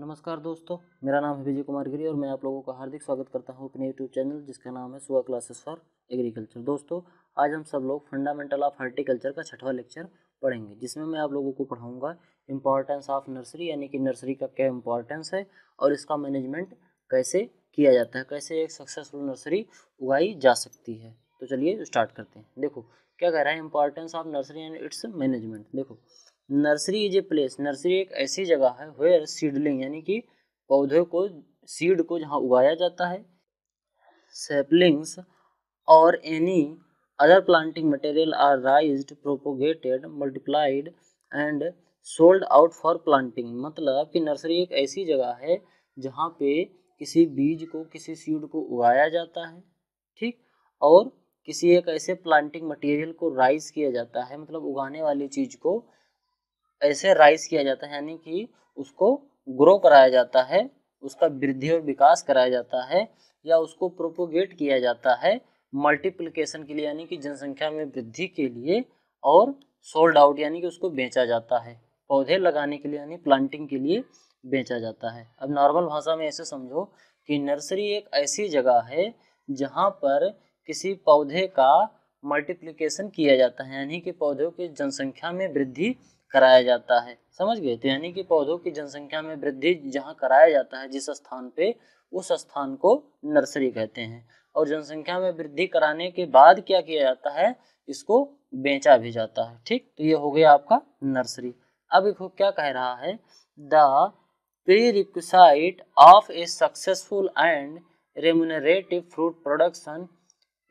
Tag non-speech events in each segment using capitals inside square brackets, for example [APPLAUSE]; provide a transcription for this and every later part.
नमस्कार दोस्तों मेरा नाम है विजय कुमार गिरी और मैं आप लोगों का हार्दिक स्वागत करता हूँ अपने यूट्यूब चैनल जिसका नाम है सुआ क्लासेस फॉर एग्रीकल्चर दोस्तों आज हम सब लोग फंडामेंटल ऑफ हार्टिकल्चर का छठवा लेक्चर पढ़ेंगे जिसमें मैं आप लोगों को पढ़ाऊँगा इंपॉर्टेंस ऑफ नर्सरी यानी कि नर्सरी का क्या इंपॉर्टेंस है और इसका मैनेजमेंट कैसे किया जाता है कैसे एक सक्सेसफुल नर्सरी उगाई जा सकती है तो चलिए स्टार्ट करते हैं देखो क्या कह रहा है importance of nursery and it's management देखो nursery is a place nursery एक ऐसी जगह है वेयर सीडलिंग यानी कि पौधे को सीड को जहाँ उगाया जाता है सेपलिंग्स और any other planting material are raise propagated multiplied and sold out for planting मतलब कि नर्सरी एक ऐसी जगह है जहाँ पे किसी बीज को किसी सीड को उगाया जाता है ठीक और किसी एक ऐसे प्लांटिंग मटेरियल को राइज किया जाता है मतलब उगाने वाली चीज़ को ऐसे राइज किया जाता है यानी कि उसको ग्रो कराया जाता है उसका वृद्धि और विकास कराया जाता है या उसको प्रोपोगेट किया जाता है मल्टीप्लिकेशन के लिए यानी कि जनसंख्या में वृद्धि के लिए और सोल्ड आउट यानी कि उसको बेचा जाता है पौधे लगाने के लिए यानी प्लांटिंग के लिए बेचा जाता है अब नॉर्मल भाषा में ऐसे समझो कि नर्सरी एक ऐसी जगह है जहाँ पर किसी पौधे का मल्टीप्लिकेशन किया जाता है यानी कि पौधों की जनसंख्या में वृद्धि कराया जाता है समझ गए तो यानी कि पौधों की जनसंख्या में वृद्धि जहाँ कराया जाता है जिस स्थान पे उस स्थान को नर्सरी कहते हैं और जनसंख्या में वृद्धि कराने के बाद क्या किया जाता है इसको बेचा भी जाता है ठीक तो ये हो गया आपका नर्सरी अब देखो क्या कह रहा है the prerequisite of a successful and remunerative fruit production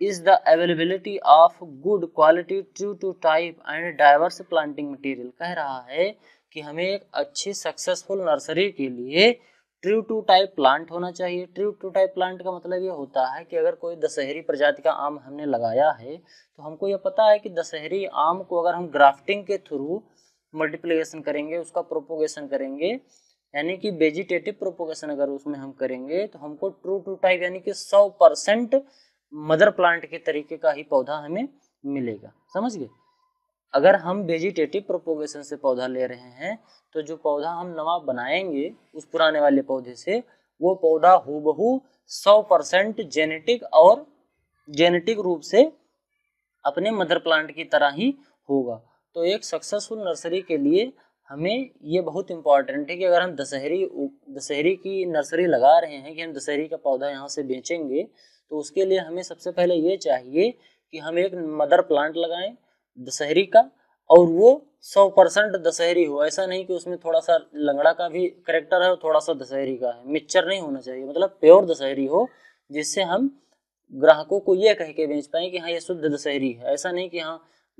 is the availability of good quality true to type and diverse planting material कह रहा है कि हमें एक अच्छी सक्सेसफुल नर्सरी के लिए ट्रू टू टाइप प्लांट होना चाहिए ट्रू टू टाइप प्लांट का मतलब ये होता है कि अगर कोई दशहरी प्रजाति का आम हमने लगाया है तो हमको ये पता है कि दशहरी आम को अगर हम ग्राफ्टिंग के थ्रू मल्टीप्लिकेशन करेंगे उसका प्रोपोगेशन करेंगे यानी कि वेजिटेटिव प्रोपोगेशन अगर उसमें हम करेंगे तो हमको ट्रू टू टाइप यानी कि सौ परसेंट मदर प्लांट के तरीके का ही पौधा हमें मिलेगा समझ गए अगर हम वेजिटेटिव प्रोपोगेशन से पौधा ले रहे हैं तो जो पौधा हम नवा बनाएंगे उस पुराने वाले पौधे से वो पौधा हूबहू सौ परसेंट जेनेटिक और जेनेटिक रूप से अपने मदर प्लांट की तरह ही होगा तो एक सक्सेसफुल नर्सरी के लिए हमें ये बहुत इम्पॉर्टेंट है कि अगर हम दशहरी दशहरी की नर्सरी लगा रहे हैं कि हम दशहरी का पौधा यहाँ से बेचेंगे तो उसके लिए हमें सबसे पहले ये चाहिए कि हम एक मदर प्लांट लगाएं दशहरी का और वो सौ परसेंट दशहरी हो ऐसा नहीं कि उसमें थोड़ा सा लंगड़ा का भी करेक्टर है और थोड़ा सा दशहरी का है मिक्सचर नहीं होना चाहिए मतलब प्योर दशहरी हो जिससे हम ग्राहकों को ये कह के बेच पाए कि हाँ ये शुद्ध दशहरी है ऐसा नहीं कि हाँ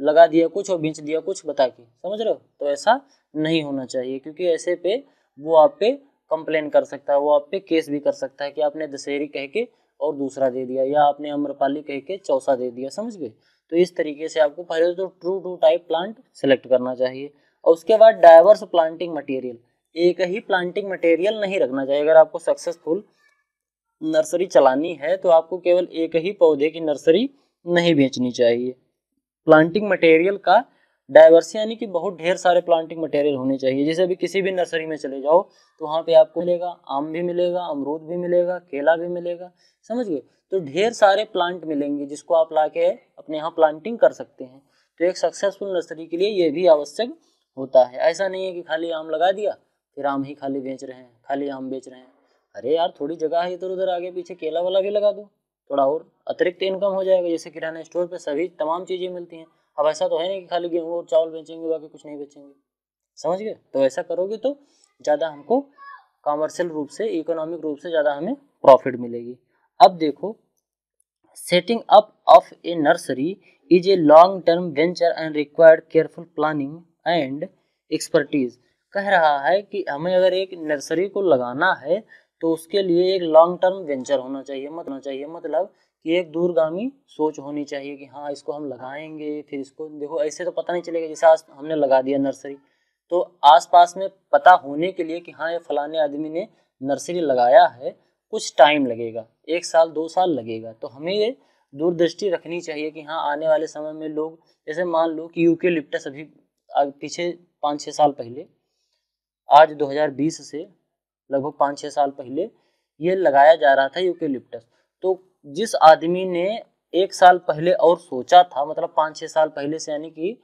लगा दिया कुछ और बेच दिया कुछ बता के समझ रहे हो तो ऐसा नहीं होना चाहिए क्योंकि ऐसे पे वो आप पे कंप्लेन कर सकता है वो आप पे केस भी कर सकता है कि आपने दशहरी कह के और दूसरा दे दिया या आपने अम्रपाली कह के चौथा दे दिया समझ गए तो इस तरीके से आपको पहले तो true to type plant select करना चाहिए और उसके बाद डाइवर्स प्लांटिंग मटेरियल एक ही प्लांटिंग मटेरियल नहीं रखना चाहिए अगर आपको सक्सेसफुल नर्सरी चलानी है तो आपको केवल एक ही पौधे की नर्सरी नहीं बेचनी चाहिए प्लांटिंग मटेरियल का डाइवर्स यानी कि बहुत ढेर सारे प्लांटिंग मटेरियल होने चाहिए जैसे अभी किसी भी नर्सरी में चले जाओ तो वहाँ पे आपको मिलेगा आम भी मिलेगा अमरूद भी मिलेगा केला भी मिलेगा समझ गए तो ढेर सारे प्लांट मिलेंगे जिसको आप ला के अपने यहाँ प्लांटिंग कर सकते हैं तो एक सक्सेसफुल नर्सरी के लिए ये भी आवश्यक होता है ऐसा नहीं है कि खाली आम लगा दिया फिर आम ही खाली बेच रहे हैं खाली आम बेच रहे हैं अरे यार थोड़ी जगह है इधर उधर आगे पीछे केला वाला भी लगा दो थोड़ा और अतिरिक्त इनकम हो जाएगा जैसे किराना स्टोर पर सभी तमाम चीज़ें मिलती हैं अब ऐसा तो है नहीं कि खाली गेहूँ और चावल बेचेंगे बाकी कुछ नहीं बेचेंगे समझ गए तो ऐसा करोगे तो ज़्यादा हमको कॉमर्शियल रूप से इकोनॉमिक रूप से ज़्यादा हमें प्रॉफिट मिलेगी अब देखो setting up of a nursery is a long term venture and required careful planning and expertise कह रहा है कि हमें अगर एक नर्सरी को लगाना है तो उसके लिए एक लॉन्ग टर्म वेंचर होना चाहिए मत होना चाहिए मतलब कि एक दूरगामी सोच होनी चाहिए कि हाँ इसको हम लगाएंगे फिर इसको देखो ऐसे तो पता नहीं चलेगा जैसे आज हमने लगा दिया नर्सरी तो आसपास में पता होने के लिए कि हाँ ये फलाने आदमी ने नर्सरी लगाया है कुछ टाइम लगेगा एक साल दो साल लगेगा तो हमें ये दूरदृष्टि रखनी चाहिए कि हाँ आने वाले समय में लोग जैसे मान लो कि यूके लिप्टस अभी पीछे पाँच छः साल पहले आज 2020 से लगभग पाँच छः साल पहले ये लगाया जा रहा था यूके लिप्टस तो जिस आदमी ने एक साल पहले और सोचा था मतलब पाँच छः साल पहले से यानी कि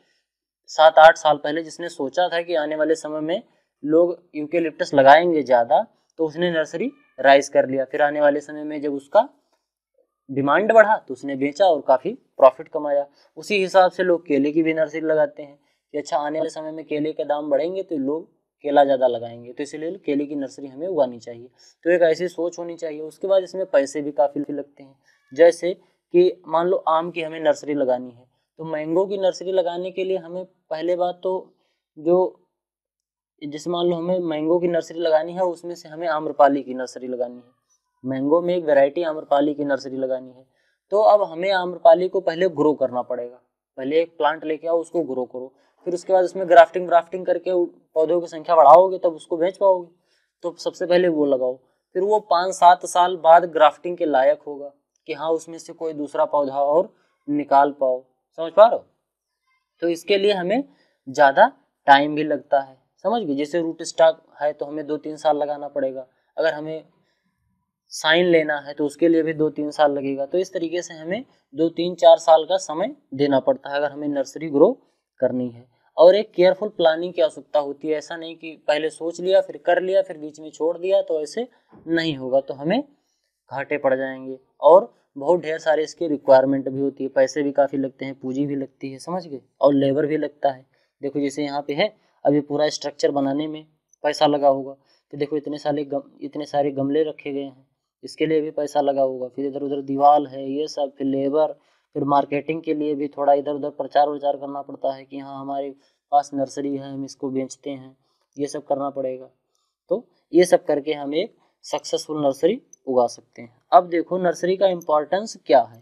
सात आठ साल पहले जिसने सोचा था कि आने वाले समय में लोग यूकेलिप्टस लगाएंगे ज़्यादा तो उसने नर्सरी राइज कर लिया फिर आने वाले समय में जब उसका डिमांड बढ़ा तो उसने बेचा और काफ़ी प्रॉफिट कमाया उसी हिसाब से लोग केले की भी नर्सरी लगाते हैं कि अच्छा आने वाले समय में केले के दाम बढ़ेंगे तो लोग केला ज़्यादा लगाएंगे तो इसलिए केले की नर्सरी हमें उगानी चाहिए तो एक ऐसी सोच होनी चाहिए उसके बाद इसमें पैसे भी काफ़ी लगते हैं जैसे कि मान लो आम की हमें नर्सरी लगानी है तो मैंगो की नर्सरी लगाने के लिए हमें पहले बात तो जो जैसे मान लो हमें मैंगो की नर्सरी लगानी है उसमें से हमें आम्रपाली की नर्सरी लगानी है मैंगो में एक वैरायटी आम्रपाली की नर्सरी लगानी है तो अब हमें आम्रपाली को पहले ग्रो करना पड़ेगा पहले एक प्लांट लेके आओ उसको ग्रो करो फिर उसके बाद उसमें ग्राफ्टिंग ग्राफ्टिंग करके पौधों की संख्या बढ़ाओगे तब उसको बेच पाओगे तो सबसे पहले वो लगाओ फिर वो पाँच सात साल बाद ग्राफ्टिंग के लायक होगा कि हाँ उसमें से कोई दूसरा पौधा और निकाल पाओ समझ पा रहे हो तो इसके लिए हमें ज़्यादा टाइम भी लगता है समझ गए जैसे रूट स्टॉक है तो हमें दो तीन साल लगाना पड़ेगा अगर हमें साइन लेना है तो उसके लिए भी दो तीन साल लगेगा तो इस तरीके से हमें दो तीन चार साल का समय देना पड़ता है अगर हमें नर्सरी ग्रो करनी है और एक केयरफुल प्लानिंग की आवश्यकता होती है ऐसा नहीं कि पहले सोच लिया फिर कर लिया फिर बीच में छोड़ दिया तो ऐसे नहीं होगा तो हमें घाटे पड़ जाएंगे और बहुत ढेर सारे इसके रिक्वायरमेंट भी होती है पैसे भी काफ़ी लगते हैं पूंजी भी लगती है समझ गए और लेबर भी लगता है देखो जैसे यहाँ पे है अभी पूरा स्ट्रक्चर बनाने में पैसा लगा होगा तो देखो इतने सारे गम इतने सारे गमले रखे गए हैं इसके लिए भी पैसा लगा होगा फिर इधर उधर दीवार है ये सब फिर लेबर फिर मार्केटिंग के लिए भी थोड़ा इधर उधर प्रचार वचार करना पड़ता है कि हाँ हमारे पास नर्सरी है हम इसको बेचते हैं ये सब करना पड़ेगा तो ये सब करके हम एक सक्सेसफुल नर्सरी उगा सकते हैं अब देखो नर्सरी का इम्पोर्टेंस क्या है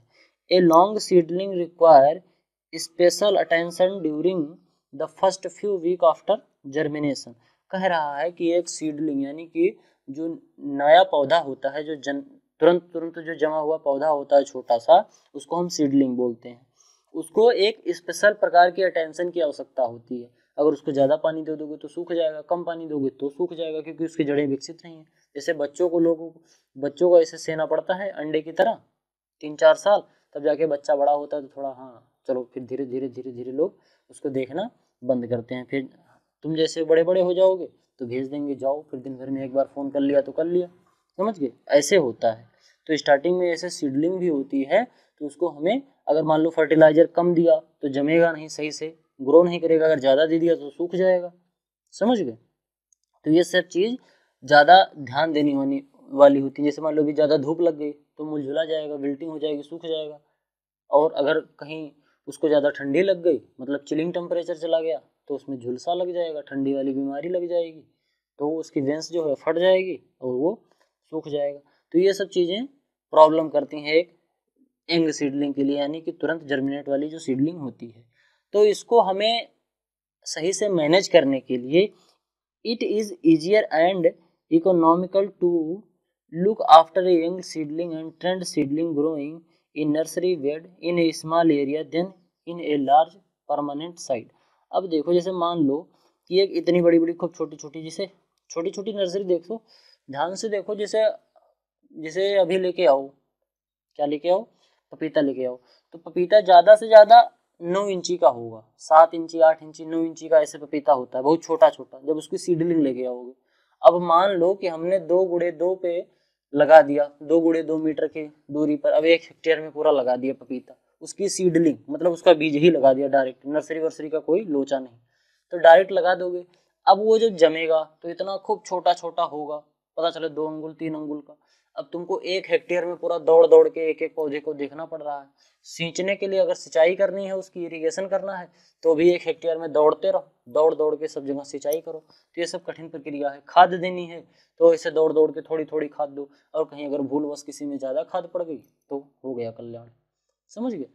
a long seedling require special attention during the first few week after germination कह रहा है कि एक सीडलिंग यानी कि जो नया पौधा होता है जो जन तुरंत तुरंत जो जमा हुआ पौधा होता है छोटा सा उसको हम सीडलिंग बोलते हैं उसको एक स्पेशल प्रकार की अटेंशन की आवश्यकता होती है अगर उसको ज़्यादा पानी दे दोगे तो सूख जाएगा कम पानी दोगे तो सूख जाएगा क्योंकि उसकी जड़ें विकसित नहीं हैं जैसे बच्चों को लोगों को बच्चों को ऐसे सेना पड़ता है अंडे की तरह तीन चार साल तब जाके बच्चा बड़ा होता है तो थोड़ा हाँ चलो फिर धीरे धीरे धीरे धीरे लोग उसको देखना बंद करते हैं फिर तुम जैसे बड़े बड़े हो जाओगे तो भेज देंगे जाओ फिर दिन भर में एक बार फ़ोन कर लिया तो कर लिया समझ गए ऐसे होता है तो स्टार्टिंग में ऐसे सीडलिंग भी होती है तो उसको हमें अगर मान लो फर्टिलाइज़र कम दिया तो जमेगा नहीं सही से ग्रो नहीं करेगा अगर ज़्यादा दे दिया तो सूख जाएगा समझ गए तो ये सब चीज़ ज़्यादा ध्यान देनी होनी वाली होती है जैसे मान लो भी ज़्यादा धूप लग गई तो मुलझुला जाएगा विल्टिंग हो जाएगी सूख जाएगा और अगर कहीं उसको ज़्यादा ठंडी लग गई मतलब चिलिंग टेम्परेचर चला गया तो उसमें झुलसा लग जाएगा ठंडी वाली बीमारी लग जाएगी तो उसकी वेंस जो है फट जाएगी और वो सूख जाएगा तो ये सब चीज़ें प्रॉब्लम करती हैं एक एंग सीडलिंग के लिए यानी कि तुरंत जर्मिनेट वाली जो सीडलिंग होती है तो इसको हमें सही से मैनेज करने के लिए it is easier and economical to look after young seedling and trained seedling growing in nursery bed in a small area than in a large permanent site अब देखो जैसे मान लो कि एक इतनी बड़ी बड़ी खूब छोटी छोटी जैसे छोटी छोटी नर्सरी देखो ध्यान से देखो जैसे जैसे अभी लेके आओ क्या लेके आओ पपीता लेके आओ तो पपीता ज़्यादा से ज़्यादा नौ इंची का होगा सात इंची आठ इंची नौ इंची का ऐसे पपीता होता है बहुत छोटा छोटा जब उसकी सीडलिंग लेके आओगे अब मान लो कि हमने दो गुड़े दो पे लगा दिया दो गुड़े दो मीटर के दूरी पर अब एक हेक्टेयर में पूरा लगा दिया पपीता उसकी सीडलिंग मतलब उसका बीज ही लगा दिया डायरेक्ट नर्सरी वर्सरी का कोई लोचा नहीं तो डायरेक्ट लगा दोगे अब वो जब जमेगा तो इतना खूब छोटा छोटा होगा पता चले दो अंगुल तीन अंगुल का अब तुमको एक हेक्टेयर में पूरा दौड़ दौड़ के एक एक पौधे को देखना पड़ रहा है सींचने के लिए अगर सिंचाई करनी है उसकी इरिगेशन करना है तो भी एक हेक्टेयर में दौड़ते रहो दौड़ दौड़ के सब जगह सिंचाई करो तो ये सब कठिन प्रक्रिया है खाद देनी है तो इसे दौड़ दौड़ के थोड़ी थोड़ी खाद दो और कहीं अगर भूलवश किसी में ज़्यादा खाद पड़ गई तो हो गया कल्याण समझ गए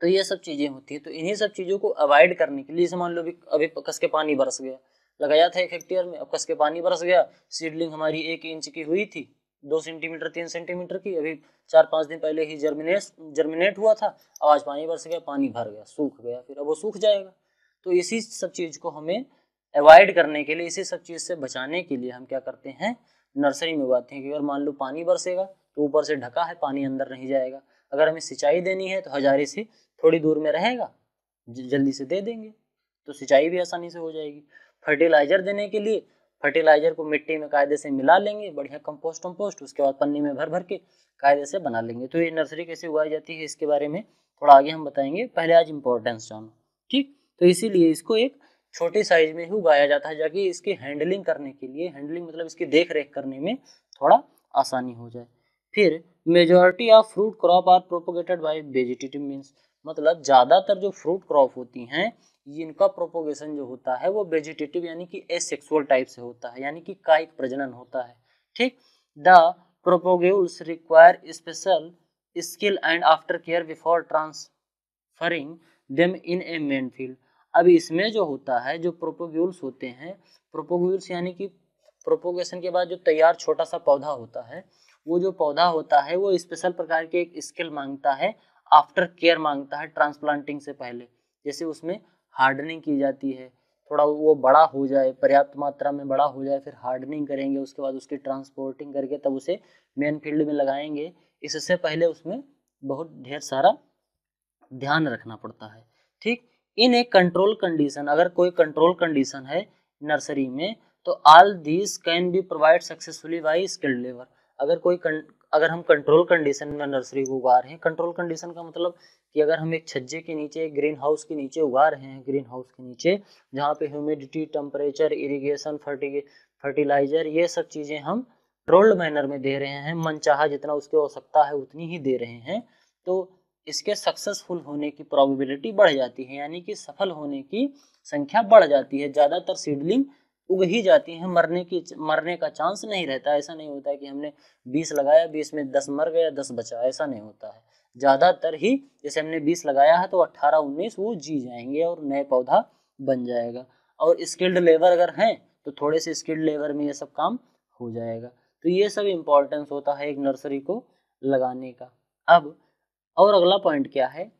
तो ये सब चीज़ें होती हैं तो इन्हीं सब चीज़ों को अवॉइड करने के लिए मान लो भी अभी कस के पानी बरस गया लगाया था एक हेक्टेयर में अब कस के पानी बरस गया सीडलिंग हमारी एक इंच की हुई थी दो सेंटीमीटर तीन सेंटीमीटर की अभी चार पाँच दिन पहले ही जर्मिनेट जर्मिनेट हुआ था अब आज पानी बरस गया पानी भर गया सूख गया फिर अब वो सूख जाएगा तो इसी सब चीज़ को हमें अवॉइड करने के लिए इसी सब चीज़ से बचाने के लिए हम क्या करते हैं नर्सरी में उगाते हैं कि अगर मान लो पानी बरसेगा तो ऊपर से ढका है पानी अंदर नहीं जाएगा अगर हमें सिंचाई देनी है तो हजारे से थोड़ी दूर में रहेगा जल्दी से दे देंगे तो सिंचाई भी आसानी से हो जाएगी फर्टिलाइजर देने के लिए फर्टिलाइजर को मिट्टी में कायदे से मिला लेंगे बढ़िया कंपोस्ट वम्पोस्ट उसके बाद पन्नी में भर भर के कायदे से बना लेंगे तो ये नर्सरी कैसे उगाई जाती है इसके बारे में थोड़ा आगे हम बताएंगे पहले आज इम्पोर्टेंस जानो ठीक तो इसीलिए इसको एक छोटे साइज में ही उगाया जाता है जाकि इसकी हैंडलिंग करने के लिए हैंडलिंग मतलब इसकी देख रेख करने में थोड़ा आसानी हो जाए फिर majority of fruit crop are propagated by vegetative means मतलब ज़्यादातर जो फ्रूट क्रॉप होती हैं इनका प्रोपोगेशन जो होता है वो वेजिटेटिव यानी कि एसेक्सुअल टाइप से होता है यानी कि कायिक प्रजनन होता है ठीक the propagules require special skill and after care before transferring them in a main field अब इसमें जो होता है जो प्रोपोग्यूल्स होते हैं प्रोपोग्यूल्स यानी कि प्रोपोगेशन के बाद जो तैयार छोटा सा पौधा होता है वो जो पौधा होता है वो स्पेशल प्रकार के एक स्किल मांगता है आफ्टर केयर मांगता है ट्रांसप्लांटिंग से पहले जैसे उसमें हार्डनिंग की जाती है थोड़ा वो बड़ा हो जाए पर्याप्त मात्रा में बड़ा हो जाए फिर हार्डनिंग करेंगे उसके बाद उसकी ट्रांसपोर्टिंग करके तब उसे मेन फील्ड में लगाएंगे इससे पहले उसमें बहुत ढेर सारा ध्यान रखना पड़ता है ठीक इन ए कंट्रोल कंडीशन अगर कोई कंट्रोल कंडीशन है नर्सरी में तो all these can be provide successfully by skilled labour अगर कोई कं, अगर हम कंट्रोल कंडीशन में नर्सरी को उगा रहे हैं कंट्रोल कंडीशन का मतलब कि अगर हम एक छज्जे के नीचे एक ग्रीन हाउस के नीचे उगा रहे हैं ग्रीन हाउस के नीचे जहाँ पे humidity temperature irrigation irrigation fertiliser ये सब चीज़ें हम कंट्रोल्ड मैनर में दे रहे हैं मन चाह जितना उसकी आवश्यकता है उतनी ही दे रहे हैं तो इसके सक्सेसफुल होने की प्रोबेबिलिटी बढ़ जाती है यानी कि सफल होने की संख्या बढ़ जाती है ज़्यादातर सीडलिंग उग ही जाती हैं मरने की मरने का चांस नहीं रहता ऐसा नहीं होता है कि हमने बीस लगाया बीस में दस मर गया दस बचा ऐसा नहीं होता है ज़्यादातर ही जैसे हमने बीस लगाया है तो अट्ठारह उन्नीस वो जी जाएंगे और नए पौधा बन जाएगा और स्किल्ड लेबर अगर हैं तो थोड़े से स्किल्ड लेबर में ये सब काम हो जाएगा तो ये सब इम्पोर्टेंस होता है एक नर्सरी को लगाने का अब और अगला पॉइंट क्या है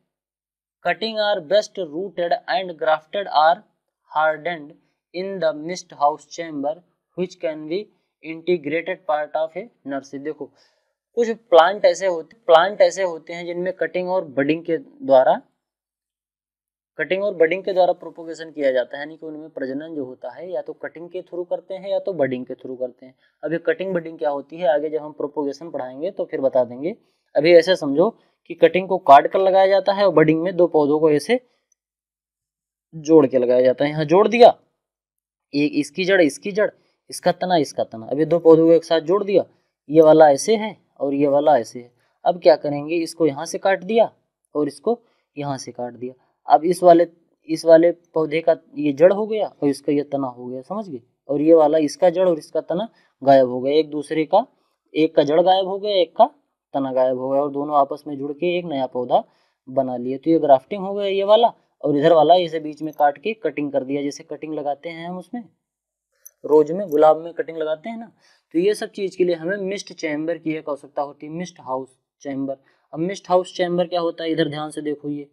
cutting are best rooted and grafted are hardened in the mist house chamber which can be integrated part of a nursery देखो कुछ प्लांट ऐसे होते प्लांट ऐसे होते हैं जिनमें कटिंग और बडिंग के द्वारा कटिंग और बडिंग के द्वारा प्रोपोगेशन किया जाता है यानी कि उनमें प्रजनन जो होता है या तो कटिंग के थ्रू करते हैं या तो बडिंग के थ्रू करते हैं अभी कटिंग बडिंग क्या होती है आगे जब हम प्रोपोगेशन पढ़ाएंगे तो फिर बता देंगे अभी ऐसे समझो कि कटिंग को काट कर लगाया जाता है और बडिंग में दो पौधों को ऐसे जोड़ के लगाया जाता है यहाँ जोड़ दिया एक इसकी जड़ इसकी जड़ इसका तना इसका तना अभी दो पौधों को एक साथ जोड़ दिया ये वाला ऐसे है और ये वाला ऐसे है अब क्या करेंगे इसको यहाँ से काट दिया और इसको यहाँ से काट दिया अब इस वाले इस वाले पौधे का ये जड़ हो गया और इसका ये तना हो गया समझ गए और ये वाला इसका जड़ और इसका तना गायब हो गया एक दूसरे का एक का जड़ गायब हो गया एक का तना गायब हो गया और दोनों आपस में जुड़ के एक नया पौधा बना लिए तो ये ग्राफ्टिंग हो गया ये वाला और इधर वाला इसे बीच में काट के कटिंग कर दिया जैसे कटिंग लगाते हैं हम उसमें रोज में गुलाब में कटिंग लगाते हैं ना तो ये सब चीज़ के लिए हमें मिस्ट चैम्बर की एक आवश्यकता होती है मिस्ट हाउस चैम्बर अब मिस्ट हाउस चैम्बर क्या होता है इधर ध्यान से देखो ये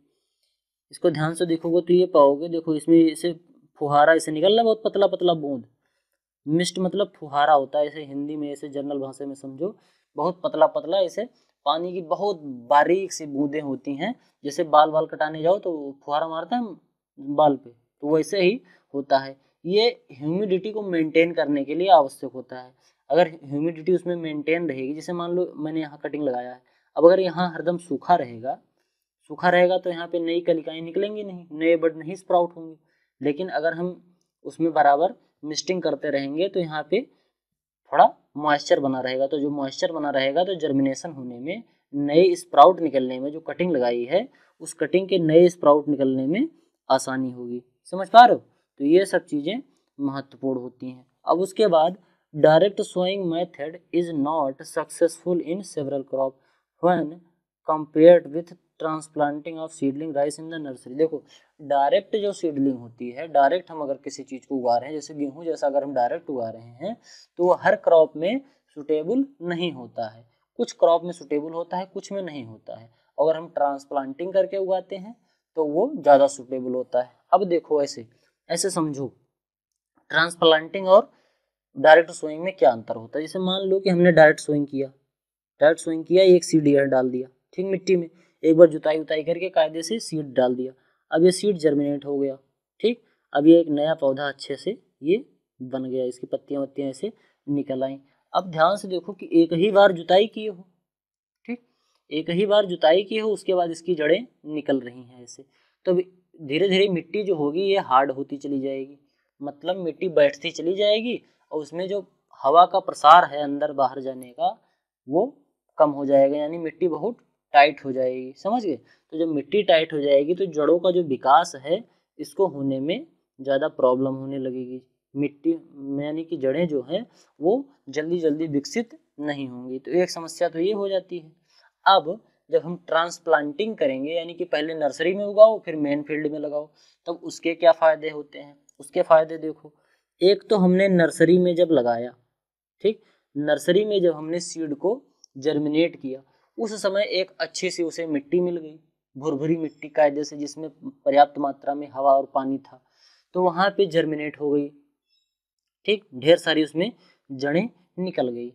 इसको ध्यान से देखोगे तो ये पाओगे देखो इसमें इसे फुहारा इसे निकल रहा बहुत पतला पतला बूंद मिस्ट मतलब फुहारा होता है इसे हिंदी में इसे जनरल भाषा में समझो बहुत पतला पतला इसे पानी की बहुत बारीक सी बूंदें होती हैं जैसे बाल बाल कटाने जाओ तो फुहारा मारते हैं बाल पे तो वैसे ही होता है ये ह्यूमिडिटी को मेंटेन करने के लिए आवश्यक होता है अगर ह्यूमिडिटी उसमें मेंटेन रहेगी जैसे मान लो मैंने यहाँ कटिंग लगाया है अब अगर यहाँ हरदम सूखा रहेगा सूखा रहेगा तो यहाँ पे नई कलिकाएं निकलेंगी नहीं नए बड नहीं स्प्राउट होंगे लेकिन अगर हम उसमें बराबर मिस्टिंग करते रहेंगे तो यहाँ पे थोड़ा मॉइस्चर बना रहेगा तो जो मॉइस्चर बना रहेगा तो जर्मिनेशन होने में नए स्प्राउट निकलने में जो कटिंग लगाई है उस कटिंग के नए स्प्राउट निकलने में आसानी होगी समझ पा रहे हो तो ये सब चीज़ें महत्वपूर्ण होती हैं अब उसके बाद direct sowing method is not successful in several crop one compared with transplanting of seedling rice in the nursery देखो डायरेक्ट जो सीडलिंग होती है डायरेक्ट हम अगर किसी चीज़ को उगा रहे हैं जैसे गेहूँ जैसा अगर हम डायरेक्ट उगा रहे हैं तो वो हर क्रॉप में सुटेबल नहीं होता है कुछ क्रॉप में सुटेबल होता है कुछ में नहीं होता है अगर हम ट्रांसप्लांटिंग करके उगाते हैं तो वो ज़्यादा सुटेबल होता है अब देखो ऐसे ऐसे समझो ट्रांसप्लांटिंग और डायरेक्ट सोइंग में क्या अंतर होता है जैसे मान लो कि हमने डायरेक्ट सोइंग किया डायरेक्ट सोइंग किया एक सीड डाल दिया ठीक मिट्टी में एक बार जुताई उताई करके कायदे से सीड डाल दिया अब ये सीड जर्मिनेट हो गया ठीक अब ये एक नया पौधा अच्छे से ये बन गया इसकी पत्तियाँ वत्तियाँ ऐसे निकल आई अब ध्यान से देखो कि एक ही बार जुताई किए हो ठीक एक ही बार जुताई किए हो उसके बाद इसकी जड़ें निकल रही हैं ऐसे तो धीरे धीरे मिट्टी जो होगी ये हार्ड होती चली जाएगी मतलब मिट्टी बैठती चली जाएगी और उसमें जो हवा का प्रसार है अंदर बाहर जाने का वो कम हो जाएगा यानी मिट्टी बहुत टाइट हो जाएगी समझ गए तो जब मिट्टी टाइट हो जाएगी तो जड़ों का जो विकास है इसको होने में ज़्यादा प्रॉब्लम होने लगेगी मिट्टी यानी कि जड़ें जो हैं वो जल्दी जल्दी विकसित नहीं होंगी तो एक समस्या तो ये हो जाती है अब जब हम ट्रांसप्लांटिंग करेंगे यानी कि पहले नर्सरी में उगाओ फिर मेन फील्ड में लगाओ तब उसके क्या फ़ायदे होते हैं उसके फ़ायदे देखो एक तो हमने नर्सरी में जब लगाया ठीक नर्सरी में जब हमने सीड को जर्मिनेट किया उस समय एक अच्छी सी उसे मिट्टी मिल गई भुरभुरी मिट्टी कायदे से जिसमें पर्याप्त मात्रा में हवा और पानी था तो वहाँ पे जर्मिनेट हो गई ठीक ढेर सारी उसमें जड़ें निकल गई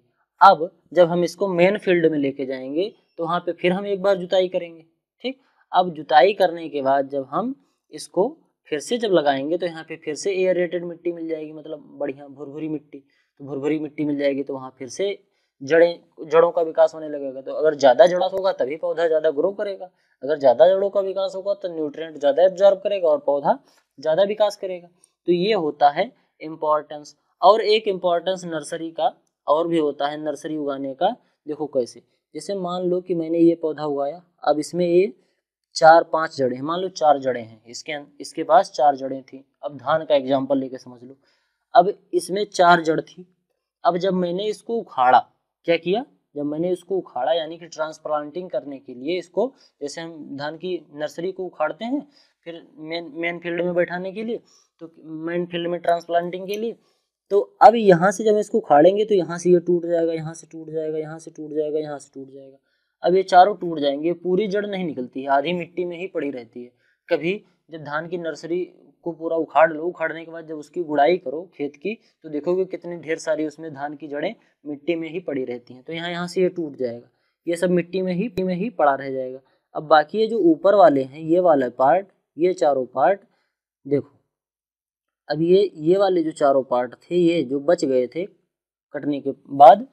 अब जब हम इसको मेन फील्ड में लेके जाएंगे तो वहाँ पे फिर हम एक बार जुताई करेंगे ठीक अब जुताई करने के बाद जब हम इसको फिर से जब लगाएंगे तो यहाँ पे फिर से एयर रेटेड मिट्टी मिल जाएगी मतलब बढ़िया भुरभुरी मिट्टी तो भुरभुरी मिट्टी मिल जाएगी तो वहाँ फिर से जड़ें जड़ों का विकास होने लगेगा तो अगर ज़्यादा जड़ा होगा तभी पौधा ज़्यादा ग्रो करेगा अगर ज़्यादा जड़ों का विकास होगा तो न्यूट्रिएंट ज़्यादा एब्जॉर्ब करेगा और पौधा ज़्यादा विकास करेगा तो ये होता है इम्पोर्टेंस और एक इम्पॉर्टेंस नर्सरी का और भी होता है नर्सरी उगाने का देखो कैसे जैसे मान लो कि मैंने ये पौधा उगाया अब इसमें ये चार पांच जड़ें मान लो चार जड़ें हैं इसके इसके पास चार जड़ें थी अब धान का एग्जाम्पल लेके समझ लो अब इसमें चार जड़ थी अब जब मैंने इसको उखाड़ा क्या किया जब मैंने इसको उखाड़ा यानी कि ट्रांसप्लांटिंग करने के लिए इसको जैसे हम धान की नर्सरी को उखाड़ते हैं फिर मेन मेन फील्ड में बैठाने के लिए तो मेन फील्ड में ट्रांसप्लांटिंग के लिए तो अब यहाँ से जब इसको उखाड़ेंगे तो यहाँ से ये टूट जाएगा यहाँ से टूट जाएगा यहाँ से टूट जाएगा यहाँ से टूट जाएगा अब ये चारों टूट जाएंगे पूरी जड़ नहीं निकलती है आधी मिट्टी में ही पड़ी रहती है कभी जब धान की नर्सरी को पूरा उखाड़ लो उखाड़ने के बाद जब उसकी गुड़ाई करो खेत की तो देखोगे कितनी ढेर सारी उसमें धान की जड़ें मिट्टी में ही पड़ी रहती हैं तो यहाँ यहाँ से ये टूट जाएगा ये सब मिट्टी में ही में ही पड़ा रह जाएगा अब बाकी ये जो ऊपर वाले हैं ये वाला पार्ट ये चारों पार्ट देखो अब ये ये वाले जो चारों पार्ट थे ये जो बच गए थे कटने के बाद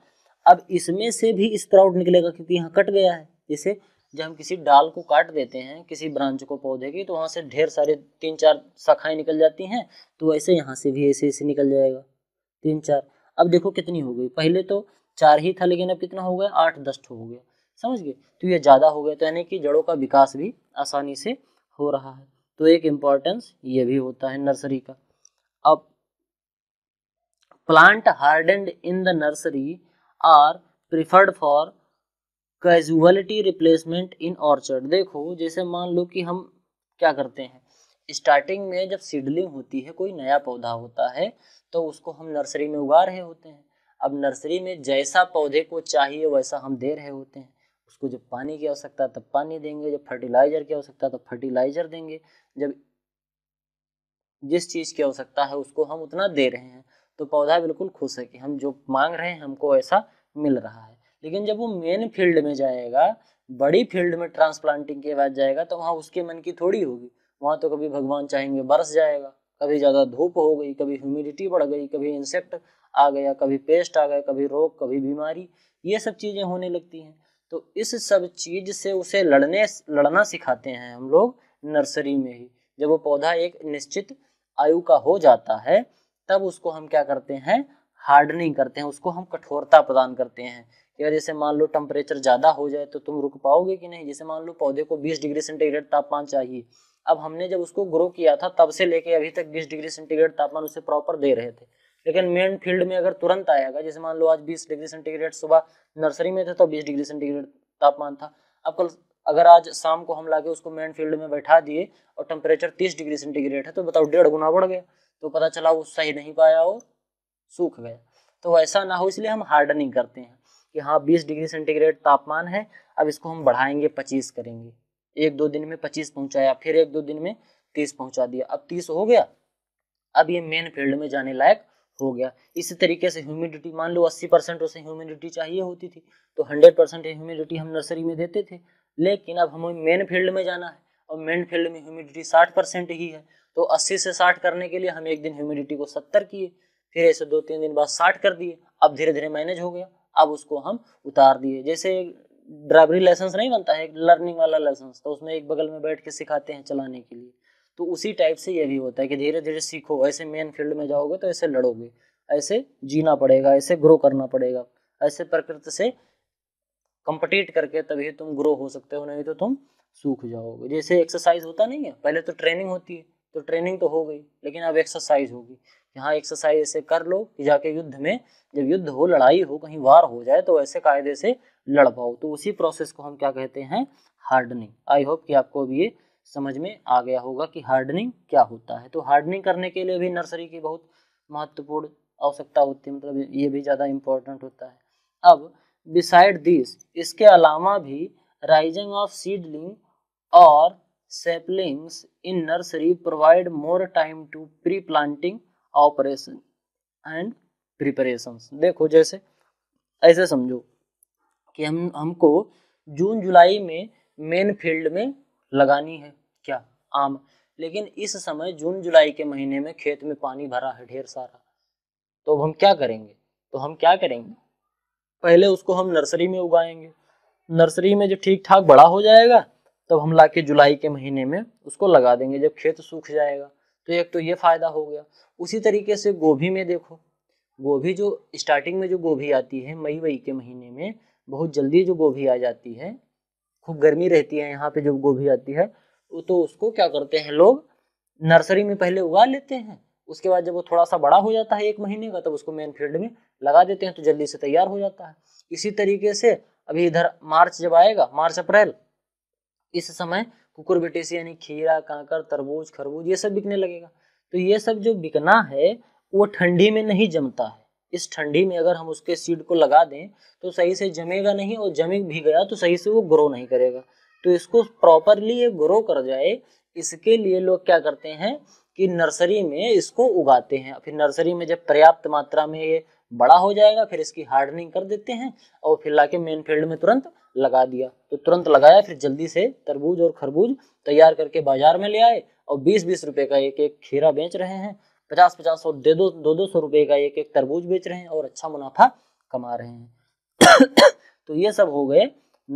अब इसमें से भी स्प्राउट निकलेगा क्योंकि यहाँ कट गया है जैसे जब हम किसी डाल को काट देते हैं किसी ब्रांच को पौधे की तो वहाँ से ढेर सारे तीन चार शाखाएं निकल जाती हैं तो ऐसे यहाँ से भी ऐसे ऐसे निकल जाएगा तीन चार अब देखो कितनी हो गई पहले तो चार ही था लेकिन अब कितना हो गया आठ दस हो गया समझ गए तो ये ज़्यादा हो गया तो यानी कि जड़ों का विकास भी आसानी से हो रहा है तो एक इम्पॉर्टेंस ये भी होता है नर्सरी का अब plant hardened in the nursery are preferred for casualty replacement in orchard देखो जैसे मान लो कि हम क्या करते हैं स्टार्टिंग में जब सीडलिंग होती है कोई नया पौधा होता है तो उसको हम नर्सरी में उगा रहे होते हैं अब नर्सरी में जैसा पौधे को चाहिए वैसा हम दे रहे होते हैं उसको जब पानी की आवश्यकता तब पानी देंगे जब फर्टिलाइज़र की आवश्यकता तब फर्टिलाइज़र देंगे जब जिस चीज़ की आवश्यकता है उसको हम उतना दे रहे हैं तो पौधा बिल्कुल खुश है कि हम जो मांग रहे हैं हमको ऐसा मिल रहा है लेकिन जब वो मेन फील्ड में जाएगा बड़ी फील्ड में ट्रांसप्लांटिंग के बाद जाएगा तो वहाँ उसके मन की थोड़ी होगी वहाँ तो कभी भगवान चाहेंगे बरस जाएगा कभी ज़्यादा धूप हो गई कभी ह्यूमिडिटी बढ़ गई कभी इंसेक्ट आ गया कभी पेस्ट आ गया कभी रोग कभी बीमारी ये सब चीज़ें होने लगती हैं तो इस सब चीज़ से उसे लड़ने लड़ना सिखाते हैं हम लोग नर्सरी में ही जब वो पौधा एक निश्चित आयु का हो जाता है तब उसको हम क्या करते हैं हार्डनिंग करते हैं उसको हम कठोरता प्रदान करते हैं या जैसे मान लो टेम्परेचर ज़्यादा हो जाए तो तुम रुक पाओगे कि नहीं जैसे मान लो पौधे को 20 डिग्री सेंटीग्रेड तापमान चाहिए अब हमने जब उसको ग्रो किया था तब से लेके अभी तक 20 डिग्री सेंटीग्रेड तापमान उसे प्रॉपर दे रहे थे लेकिन मेन फील्ड में अगर तुरंत आएगा जैसे मान लो आज बीस डिग्री सेंटीग्रेड सुबह नर्सरी में थे तो बीस डिग्री सेंटीग्रेड तापमान था अब कल अगर आज शाम को हम लाके उसको मेन फील्ड में बैठा दिए और टेम्परेचर तीस डिग्री सेंटीग्रेड है तो बताओ डेढ़ गुना बढ़ गया तो पता चला वो सही नहीं पाया और सूख गया तो ऐसा ना हो इसलिए हम हार्डनिंग करते हैं कि हाँ 20 डिग्री सेंटीग्रेड तापमान है अब इसको हम बढ़ाएंगे 25 करेंगे एक दो दिन में 25 पहुंचाया फिर एक दो दिन में 30 पहुंचा दिया अब 30 हो गया अब ये मेन फील्ड में जाने लायक हो गया इसी तरीके से ह्यूमिडिटी मान लो 80 परसेंट उसे ह्यूमिडिटी चाहिए होती थी तो 100 परसेंट ह्यूमिडिटी हम नर्सरी में देते थे लेकिन अब हमें मेन फील्ड में जाना है और मेन फील्ड में ह्यूमिडिटी साठ परसेंट ही है तो अस्सी से साठ करने के लिए हम एक दिन ह्यूमिडिटी को सत्तर किए फिर ऐसे दो तीन दिन बाद साठ कर दिए अब धीरे धीरे मैनेज हो गया अब उसको हम उतार दिए जैसे ड्राइवरी लाइसेंस नहीं बनता है लर्निंग वाला लाइसेंस तो उसमें एक बगल में बैठ के सिखाते हैं चलाने के लिए तो उसी टाइप से ये भी होता है कि धीरे धीरे सीखो ऐसे मेन फील्ड में जाओगे तो ऐसे लड़ोगे ऐसे जीना पड़ेगा ऐसे ग्रो करना पड़ेगा ऐसे प्रकृति से कंपटीट करके तभी तुम ग्रो हो सकते हो नहीं तो तुम सूख जाओगे जैसे एक्सरसाइज होता नहीं है पहले तो ट्रेनिंग होती है तो ट्रेनिंग तो हो गई लेकिन अब एक्सरसाइज होगी यहाँ एक्सरसाइज ऐसे कर लो कि जाके युद्ध में जब युद्ध हो लड़ाई हो कहीं वार हो जाए तो ऐसे कायदे से लड़ पाओ तो उसी प्रोसेस को हम क्या कहते हैं हार्डनिंग आई होप कि आपको अभी ये समझ में आ गया होगा कि हार्डनिंग क्या होता है तो हार्डनिंग करने के लिए भी नर्सरी की बहुत महत्वपूर्ण आवश्यकता होती है मतलब ये भी ज़्यादा इम्पोर्टेंट होता है अब बिसाइड दिस इसके अलावा भी राइजिंग ऑफ सीडलिंग और saplings in nursery provide more time to pre planting operation and preparation देखो जैसे ऐसे समझो कि हम हमको जून जुलाई में मेन फील्ड में लगानी है क्या आम लेकिन इस समय जून जुलाई के महीने में खेत में पानी भरा है ढेर सारा तो अब हम क्या करेंगे तो हम क्या करेंगे पहले उसको हम नर्सरी में उगाएंगे नर्सरी में जब ठीक ठाक बड़ा हो जाएगा तब हम लाके जुलाई के महीने में उसको लगा देंगे जब खेत सूख जाएगा तो एक तो ये फ़ायदा हो गया उसी तरीके से गोभी में देखो गोभी जो स्टार्टिंग में जो गोभी आती है मई वही के महीने में बहुत जल्दी जो गोभी आ जाती है खूब गर्मी रहती है यहाँ पे जो गोभी आती है तो उसको क्या करते हैं लोग नर्सरी में पहले उगा लेते हैं उसके बाद जब वो थोड़ा सा बड़ा हो जाता है एक महीने का तब उसको मेन फील्ड में लगा देते हैं तो जल्दी से तैयार हो जाता है इसी तरीके से अभी इधर मार्च जब आएगा मार्च अप्रैल इस समय कुकुरबिटे से यानी खीरा कांकर तरबूज खरबूज ये सब बिकने लगेगा तो ये सब जो बिकना है वो ठंडी में नहीं जमता है इस ठंडी में अगर हम उसके सीड को लगा दें तो सही से जमेगा नहीं और जमे भी गया तो सही से वो ग्रो नहीं करेगा तो इसको प्रॉपरली ये ग्रो कर जाए इसके लिए लोग क्या करते हैं कि नर्सरी में इसको उगाते हैं फिर नर्सरी में जब पर्याप्त मात्रा में ये बड़ा हो जाएगा फिर इसकी हार्डनिंग कर देते हैं और फिर लाके मेन फील्ड में तुरंत लगा दिया तो तुरंत लगाया फिर जल्दी से तरबूज और खरबूज तैयार करके बाजार में ले आए और बीस बीस रुपये का एक एक खीरा बेच रहे हैं पचास पचास सौ दे दो दो दो सौ रुपये का एक एक तरबूज बेच रहे हैं और अच्छा मुनाफा कमा रहे हैं [COUGHS] तो ये सब हो गए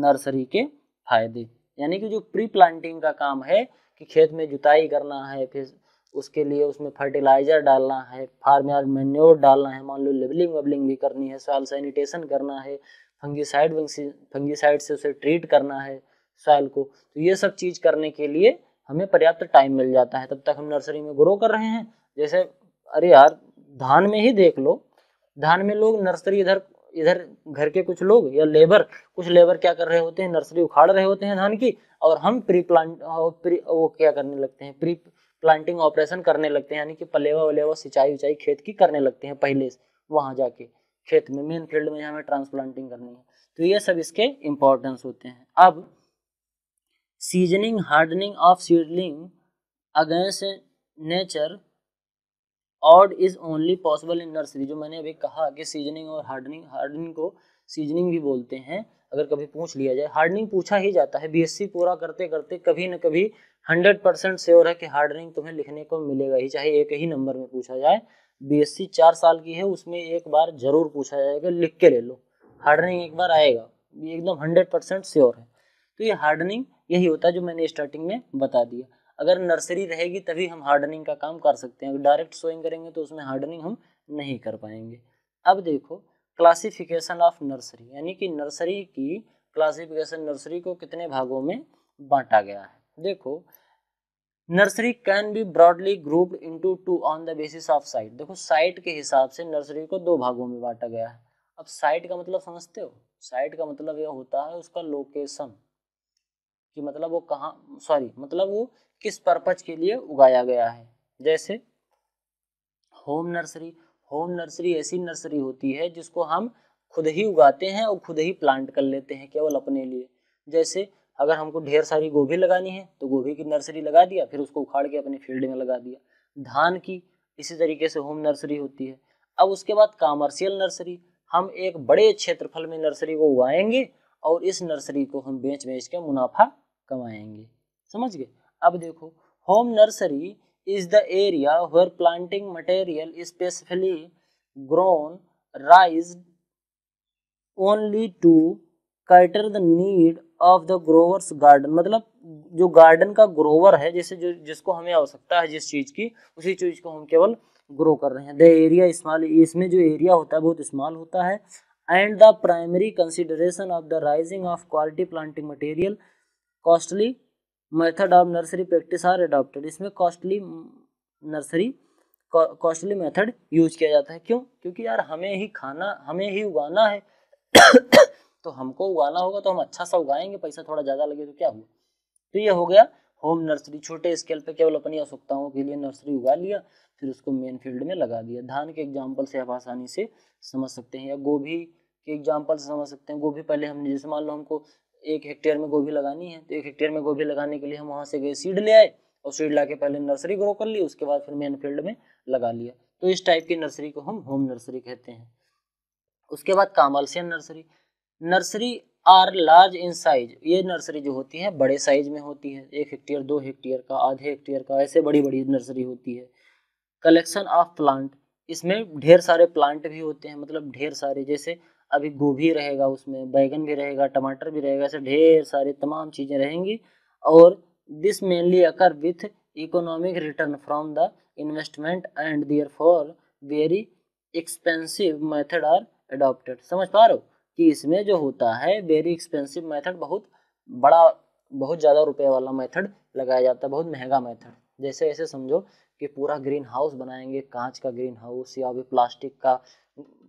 नर्सरी के फायदे यानी कि जो प्री प्लांटिंग का काम है कि खेत में जुताई करना है फिर उसके लिए उसमें फर्टिलाइज़र डालना है फार्म यार्ड मेन्योर डालना है मान लो लेबलिंग वेबलिंग भी करनी है सॉयल सैनिटेशन करना है फंगीसाइड फंगीसाइड से उसे ट्रीट करना है सॉयल को तो ये सब चीज़ करने के लिए हमें पर्याप्त टाइम मिल जाता है तब तक हम नर्सरी में ग्रो कर रहे हैं जैसे अरे यार धान में ही देख लो धान में लोग नर्सरी इधर इधर घर के कुछ लोग या लेबर कुछ लेबर क्या कर रहे होते हैं नर्सरी उखाड़ रहे होते हैं धान की और हम प्री प्लांट वो क्या करने लगते हैं प्री प्लांटिंग ऑपरेशन करने लगते हैं यानी कि पलेवा वलेवा सिंचाई उचाई खेत की करने लगते हैं पहले से वहाँ जाके खेत में मेन फील्ड में हमें ट्रांसप्लांटिंग करनी है तो ये सब इसके इम्पोर्टेंस होते हैं अब seasoning hardening of seedling against nature odd is only possible in nursery जो मैंने अभी कहा कि सीजनिंग और हार्डनिंग हार्डनिंग को सीजनिंग भी बोलते हैं अगर कभी पूछ लिया जाए हार्डनिंग पूछा ही जाता है बीएससी पूरा करते करते कभी ना कभी हंड्रेड परसेंट श्योर है कि हार्डनिंग तुम्हें लिखने को मिलेगा ही चाहे एक ही नंबर में पूछा जाए बीएससी चार साल की है उसमें एक बार जरूर पूछा जाएगा लिख के ले लो हार्डनिंग एक बार आएगा ये एकदम हंड्रेड परसेंट श्योर है तो ये हार्डनिंग यही होता है जो मैंने स्टार्टिंग में बता दिया अगर नर्सरी रहेगी तभी हम हार्डनिंग का काम कर सकते हैं अगर डायरेक्ट सोइंग करेंगे तो उसमें हार्डनिंग हम नहीं कर पाएंगे अब देखो क्लासिफिकेशन ऑफ नर्सरी यानी कि नर्सरी की क्लासिफिकेशन नर्सरी को कितने भागों में बांटा गया है देखो nursery can be broadly grouped into two on the basis of site देखो साइट के हिसाब से नर्सरी को दो भागों में बांटा गया है अब साइट का मतलब समझते हो साइट का मतलब यह होता है उसका लोकेशन कि मतलब वो कहाँ सॉरी मतलब वो किस पर्पज के लिए उगाया गया है जैसे होम नर्सरी होम नर्सरी ऐसी नर्सरी होती है जिसको हम खुद ही उगाते हैं और खुद ही प्लांट कर लेते हैं केवल अपने लिए जैसे अगर हमको ढेर सारी गोभी लगानी है तो गोभी की नर्सरी लगा दिया फिर उसको उखाड़ के अपने फील्ड में लगा दिया धान की इसी तरीके से होम नर्सरी होती है अब उसके बाद कॉमर्शियल नर्सरी हम एक बड़े क्षेत्रफल में नर्सरी को उगाएंगे और इस नर्सरी को हम बेच बेच के मुनाफा कमाएंगे समझ गए अब देखो home nursery is the area where planting material is grown rise only to cater the need of the growers garden मतलब जो गार्डन का ग्रोवर है जैसे जो जिसको हमें आवश्यकता है जिस चीज़ की उसी चीज़ को हम केवल ग्रो कर रहे हैं द एरिया स्मॉल इसमें जो एरिया होता है बहुत स्मॉल होता है and the primary consideration of the rising of quality planting material costly method of nursery practice are adopted इसमें costly nursery costly method use किया जाता है क्यों क्योंकि यार हमें ही खाना हमें ही उगाना है [COUGHS] तो हमको उगाना होगा तो हम अच्छा सा उगाएंगे पैसा थोड़ा ज़्यादा लगे तो क्या हुआ तो ये हो गया होम नर्सरी छोटे स्केल पे केवल अपनी आवश्यकताओं के लिए नर्सरी उगा लिया फिर उसको मेन फील्ड में लगा दिया धान के एग्जाम्पल से आप आसानी से समझ सकते हैं या गोभी के एग्जाम्पल से समझ सकते हैं गोभी पहले हमने जैसे मान लो हमको एक हेक्टेयर में गोभी लगानी है तो एक हेक्टेयर में गोभी लगाने के लिए हम वहाँ से गए सीड ले आए और सीड ला पहले नर्सरी ग्रो कर ली उसके बाद फिर मेन फील्ड में लगा लिया तो इस टाइप की नर्सरी को हम होम नर्सरी कहते हैं उसके बाद commercial nursery nursery are large in size ये नर्सरी जो होती है बड़े साइज में होती है एक हेक्टेयर दो हेक्टेयर का आधे हेक्टेयर का ऐसे बड़ी बड़ी नर्सरी होती है कलेक्शन ऑफ प्लांट इसमें ढेर सारे प्लांट भी होते हैं मतलब ढेर सारे जैसे अभी गोभी रहेगा उसमें बैगन भी रहेगा टमाटर भी रहेगा ऐसे ढेर सारे तमाम चीज़ें रहेंगी और this mainly occur with economic return from the investment and therefore very expensive method are adopted समझ पा रहे हो कि इसमें जो होता है वेरी एक्सपेंसिव मैथड बहुत बड़ा बहुत ज़्यादा रुपये वाला मैथड लगाया जाता है बहुत महंगा मैथड जैसे ऐसे समझो कि पूरा ग्रीन हाउस बनाएंगे कांच का ग्रीन हाउस या अभी प्लास्टिक का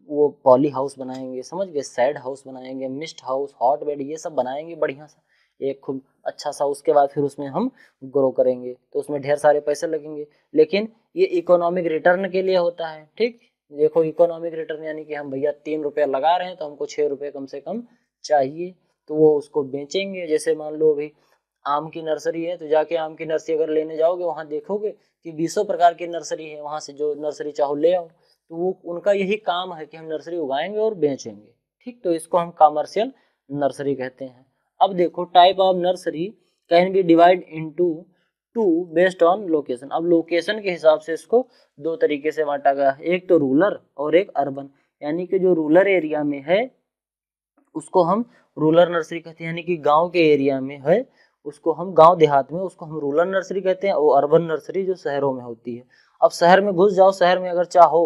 वो पॉली हाउस बनाएंगे समझ गए सैड हाउस बनाएंगे मिस्ट हाउस हॉट बेड ये सब बनाएंगे बढ़िया सा एक खूब अच्छा सा उसके बाद फिर उसमें हम ग्रो करेंगे तो उसमें ढेर सारे पैसे लगेंगे लेकिन ये इकोनॉमिक रिटर्न के लिए होता है ठीक देखो इकोनॉमिक रिटर्न यानी कि हम भैया तीन रुपये लगा रहे हैं तो हमको छः रुपये कम से कम चाहिए तो वो उसको बेचेंगे जैसे मान लो अभी आम की नर्सरी है तो जाके आम की नर्सरी अगर लेने जाओगे वहाँ देखोगे कि बीसों प्रकार की नर्सरी है वहाँ से जो नर्सरी चाहो ले आओ तो वो उनका यही काम है कि हम नर्सरी उगाएंगे और बेचेंगे ठीक तो इसको हम कॉमर्शियल नर्सरी कहते हैं अब देखो type of nursery can be divide into two based on location अब लोकेशन के हिसाब से इसको दो तरीके से बांटा गया है एक तो रूलर और एक अर्बन यानी कि जो रूलर एरिया में है उसको हम रूलर नर्सरी कहते हैं यानी कि गांव के एरिया में है उसको हम गांव देहात में उसको हम रूलर नर्सरी कहते हैं और अर्बन नर्सरी जो शहरों में होती है अब शहर में घुस जाओ शहर में अगर चाहो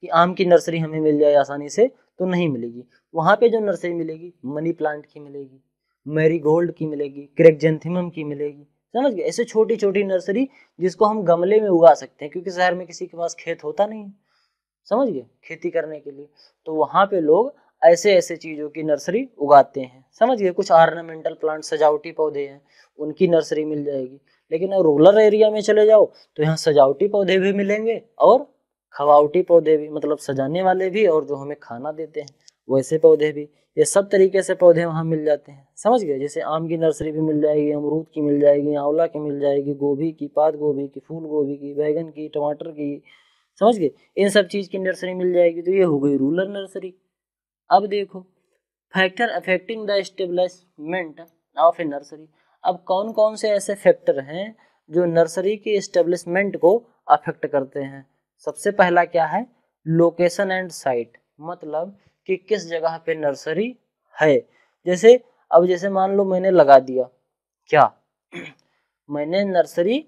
कि आम की नर्सरी हमें मिल जाए आसानी से तो नहीं मिलेगी वहाँ पे जो नर्सरी मिलेगी मनी प्लांट की मिलेगी मैरी गोल्ड की मिलेगी क्रेकजेंथिमम की मिलेगी समझ गए ऐसे छोटी छोटी नर्सरी जिसको हम गमले में उगा सकते हैं क्योंकि शहर में किसी के पास खेत होता नहीं समझ गए खेती करने के लिए तो वहाँ पे लोग ऐसे ऐसे चीज़ों की नर्सरी उगाते हैं समझ गए कुछ आर्नामेंटल प्लांट सजावटी पौधे हैं उनकी नर्सरी मिल जाएगी लेकिन अगर रूरल एरिया में चले जाओ तो यहाँ सजावटी पौधे भी मिलेंगे और खवावटी पौधे भी मतलब सजाने वाले भी और जो हमें खाना देते हैं वैसे पौधे भी ये सब तरीके से पौधे वहाँ मिल जाते हैं समझ गए जैसे आम की नर्सरी भी मिल जाएगी अमरूद की मिल जाएगी आंवला की मिल जाएगी गोभी की पात गोभी की फूल गोभी की बैगन की टमाटर की समझ गए इन सब चीज़ की नर्सरी मिल जाएगी तो ये हो गई रूरल नर्सरी अब देखो factor affecting the establishment of a nursery अब कौन कौन से ऐसे फैक्टर हैं जो नर्सरी के इस्टेब्लिशमेंट को अफेक्ट करते हैं सबसे पहला क्या है लोकेशन एंड साइट मतलब कि किस जगह पे नर्सरी है जैसे अब जैसे मान लो मैंने लगा दिया क्या [CLEARS THROAT] मैंने नर्सरी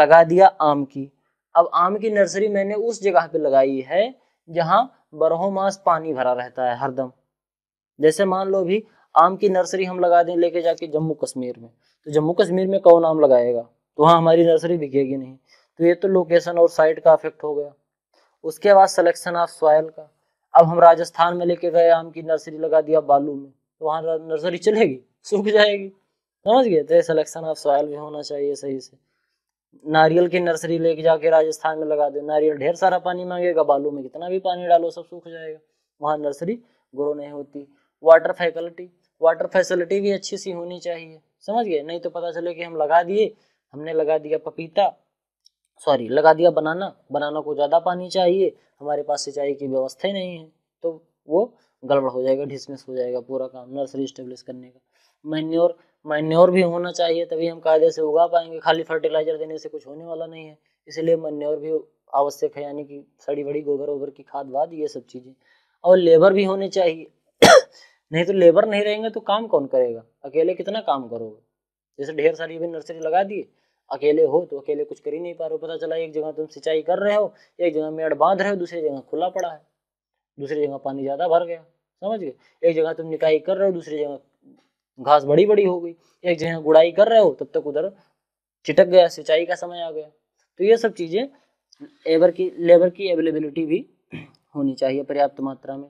लगा दिया आम की अब आम की नर्सरी मैंने उस जगह पे लगाई है जहाँ बरहो मास पानी भरा रहता है हरदम जैसे मान लो अभी आम की नर्सरी हम लगा दें लेके जाके जम्मू कश्मीर में तो जम्मू कश्मीर में कौन आम लगाएगा तो वहाँ हमारी नर्सरी बिकेगी नहीं तो ये तो लोकेशन और साइट का अफेक्ट हो गया उसके बाद सिलेक्शन ऑफ सॉयल का अब हम राजस्थान में लेके गए आम की नर्सरी लगा दिया बालू में तो वहाँ नर्सरी चलेगी [LAUGHS] सूख जाएगी समझ गए तो सिलेक्शन ऑफ सॉयल भी होना चाहिए सही से नारियल की नर्सरी लेके जाके राजस्थान में लगा दो नारियल ढेर सारा पानी मांगेगा बालू में कितना भी पानी डालो सब सूख जाएगा वहाँ नर्सरी ग्रो नहीं होती वाटर फैकल्टी वाटर फैसिलिटी भी अच्छी सी होनी चाहिए समझ गए नहीं तो पता चले कि हम लगा दिए हमने लगा दिया पपीता सॉरी लगा दिया बनाना बनाना को ज़्यादा पानी चाहिए हमारे पास सिंचाई की व्यवस्था ही नहीं है तो वो गड़बड़ हो जाएगा डिसमिस हो जाएगा पूरा काम नर्सरी स्टेब्लिश करने का मैन्योर मैन्योर भी होना चाहिए तभी हम कायदे से उगा पाएंगे खाली फर्टिलाइजर देने से कुछ होने वाला नहीं है इसलिए मैन्योर भी आवश्यक है यानी कि सड़ी बड़ी गोबर वोबर की खाद वाद ये सब चीज़ें और लेबर भी होने चाहिए [COUGHS] नहीं तो लेबर नहीं रहेंगे तो काम कौन करेगा अकेले कितना काम करोगे जैसे ढेर सारी अभी नर्सरी लगा दिए अकेले हो तो अकेले कुछ कर ही नहीं पा रहे हो पता चला एक जगह तुम सिंचाई कर रहे हो एक जगह मेड़ बांध रहे हो दूसरी जगह खुला पड़ा है दूसरी जगह पानी ज़्यादा भर गया समझ गए एक जगह तुम निकाई कर रहे हो दूसरी जगह घास बड़ी बड़ी हो गई एक जगह गुड़ाई कर रहे हो तब तक उधर चिटक गया सिंचाई का समय आ गया तो ये सब चीज़ें लेबर की लेबर की अवेलेबिलिटी भी होनी चाहिए पर्याप्त मात्रा में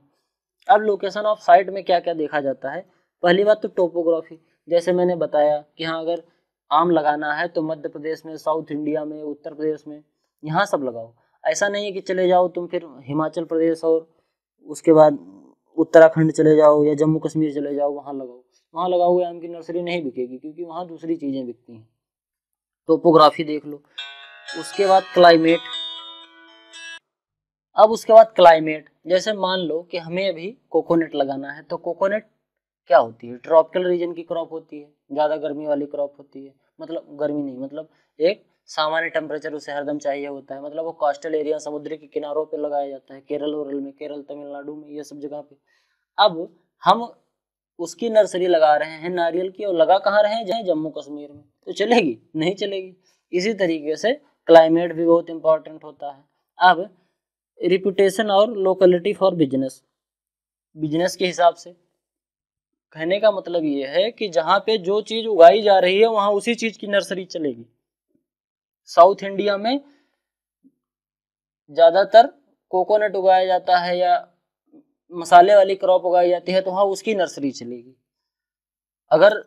अब लोकेशन ऑफ साइट में क्या क्या देखा जाता है पहली बात तो टोपोग्राफी जैसे मैंने बताया कि हाँ अगर आम लगाना है तो मध्य प्रदेश में साउथ इंडिया में उत्तर प्रदेश में यहाँ सब लगाओ ऐसा नहीं है कि चले जाओ तुम फिर हिमाचल प्रदेश और उसके बाद उत्तराखंड चले जाओ या जम्मू कश्मीर चले जाओ वहाँ लगाओ वहाँ लगाओगे आम की नर्सरी नहीं बिकेगी क्योंकि वहाँ दूसरी चीज़ें बिकती हैं टोपोग्राफी देख लो उसके बाद क्लाइमेट अब उसके बाद क्लाइमेट जैसे मान लो कि हमें अभी कोकोनट लगाना है तो कोकोनट क्या होती है ट्रॉपिकल रीजन की क्रॉप होती है ज़्यादा गर्मी वाली क्रॉप होती है मतलब गर्मी नहीं मतलब एक सामान्य टेम्परेचर उसे हरदम चाहिए होता है मतलब वो कोस्टल एरिया समुद्र के किनारों पर लगाया जाता है केरल वरल में केरल तमिलनाडु में ये सब जगह पे अब हम उसकी नर्सरी लगा रहे हैं नारियल की और लगा कहाँ रहे हैं जम्मू कश्मीर में तो चलेगी नहीं चलेगी इसी तरीके से क्लाइमेट भी बहुत इंपॉर्टेंट होता है अब रिपुटेशन और लोकेलिटी फॉर बिजनेस बिजनेस के हिसाब से कहने का मतलब ये है कि जहाँ पे जो चीज़ उगाई जा रही है वहां उसी चीज़ की नर्सरी चलेगी साउथ इंडिया में ज़्यादातर कोकोनट उगाया जाता है या मसाले वाली क्रॉप उगाई जाती है तो वहाँ उसकी नर्सरी चलेगी अगर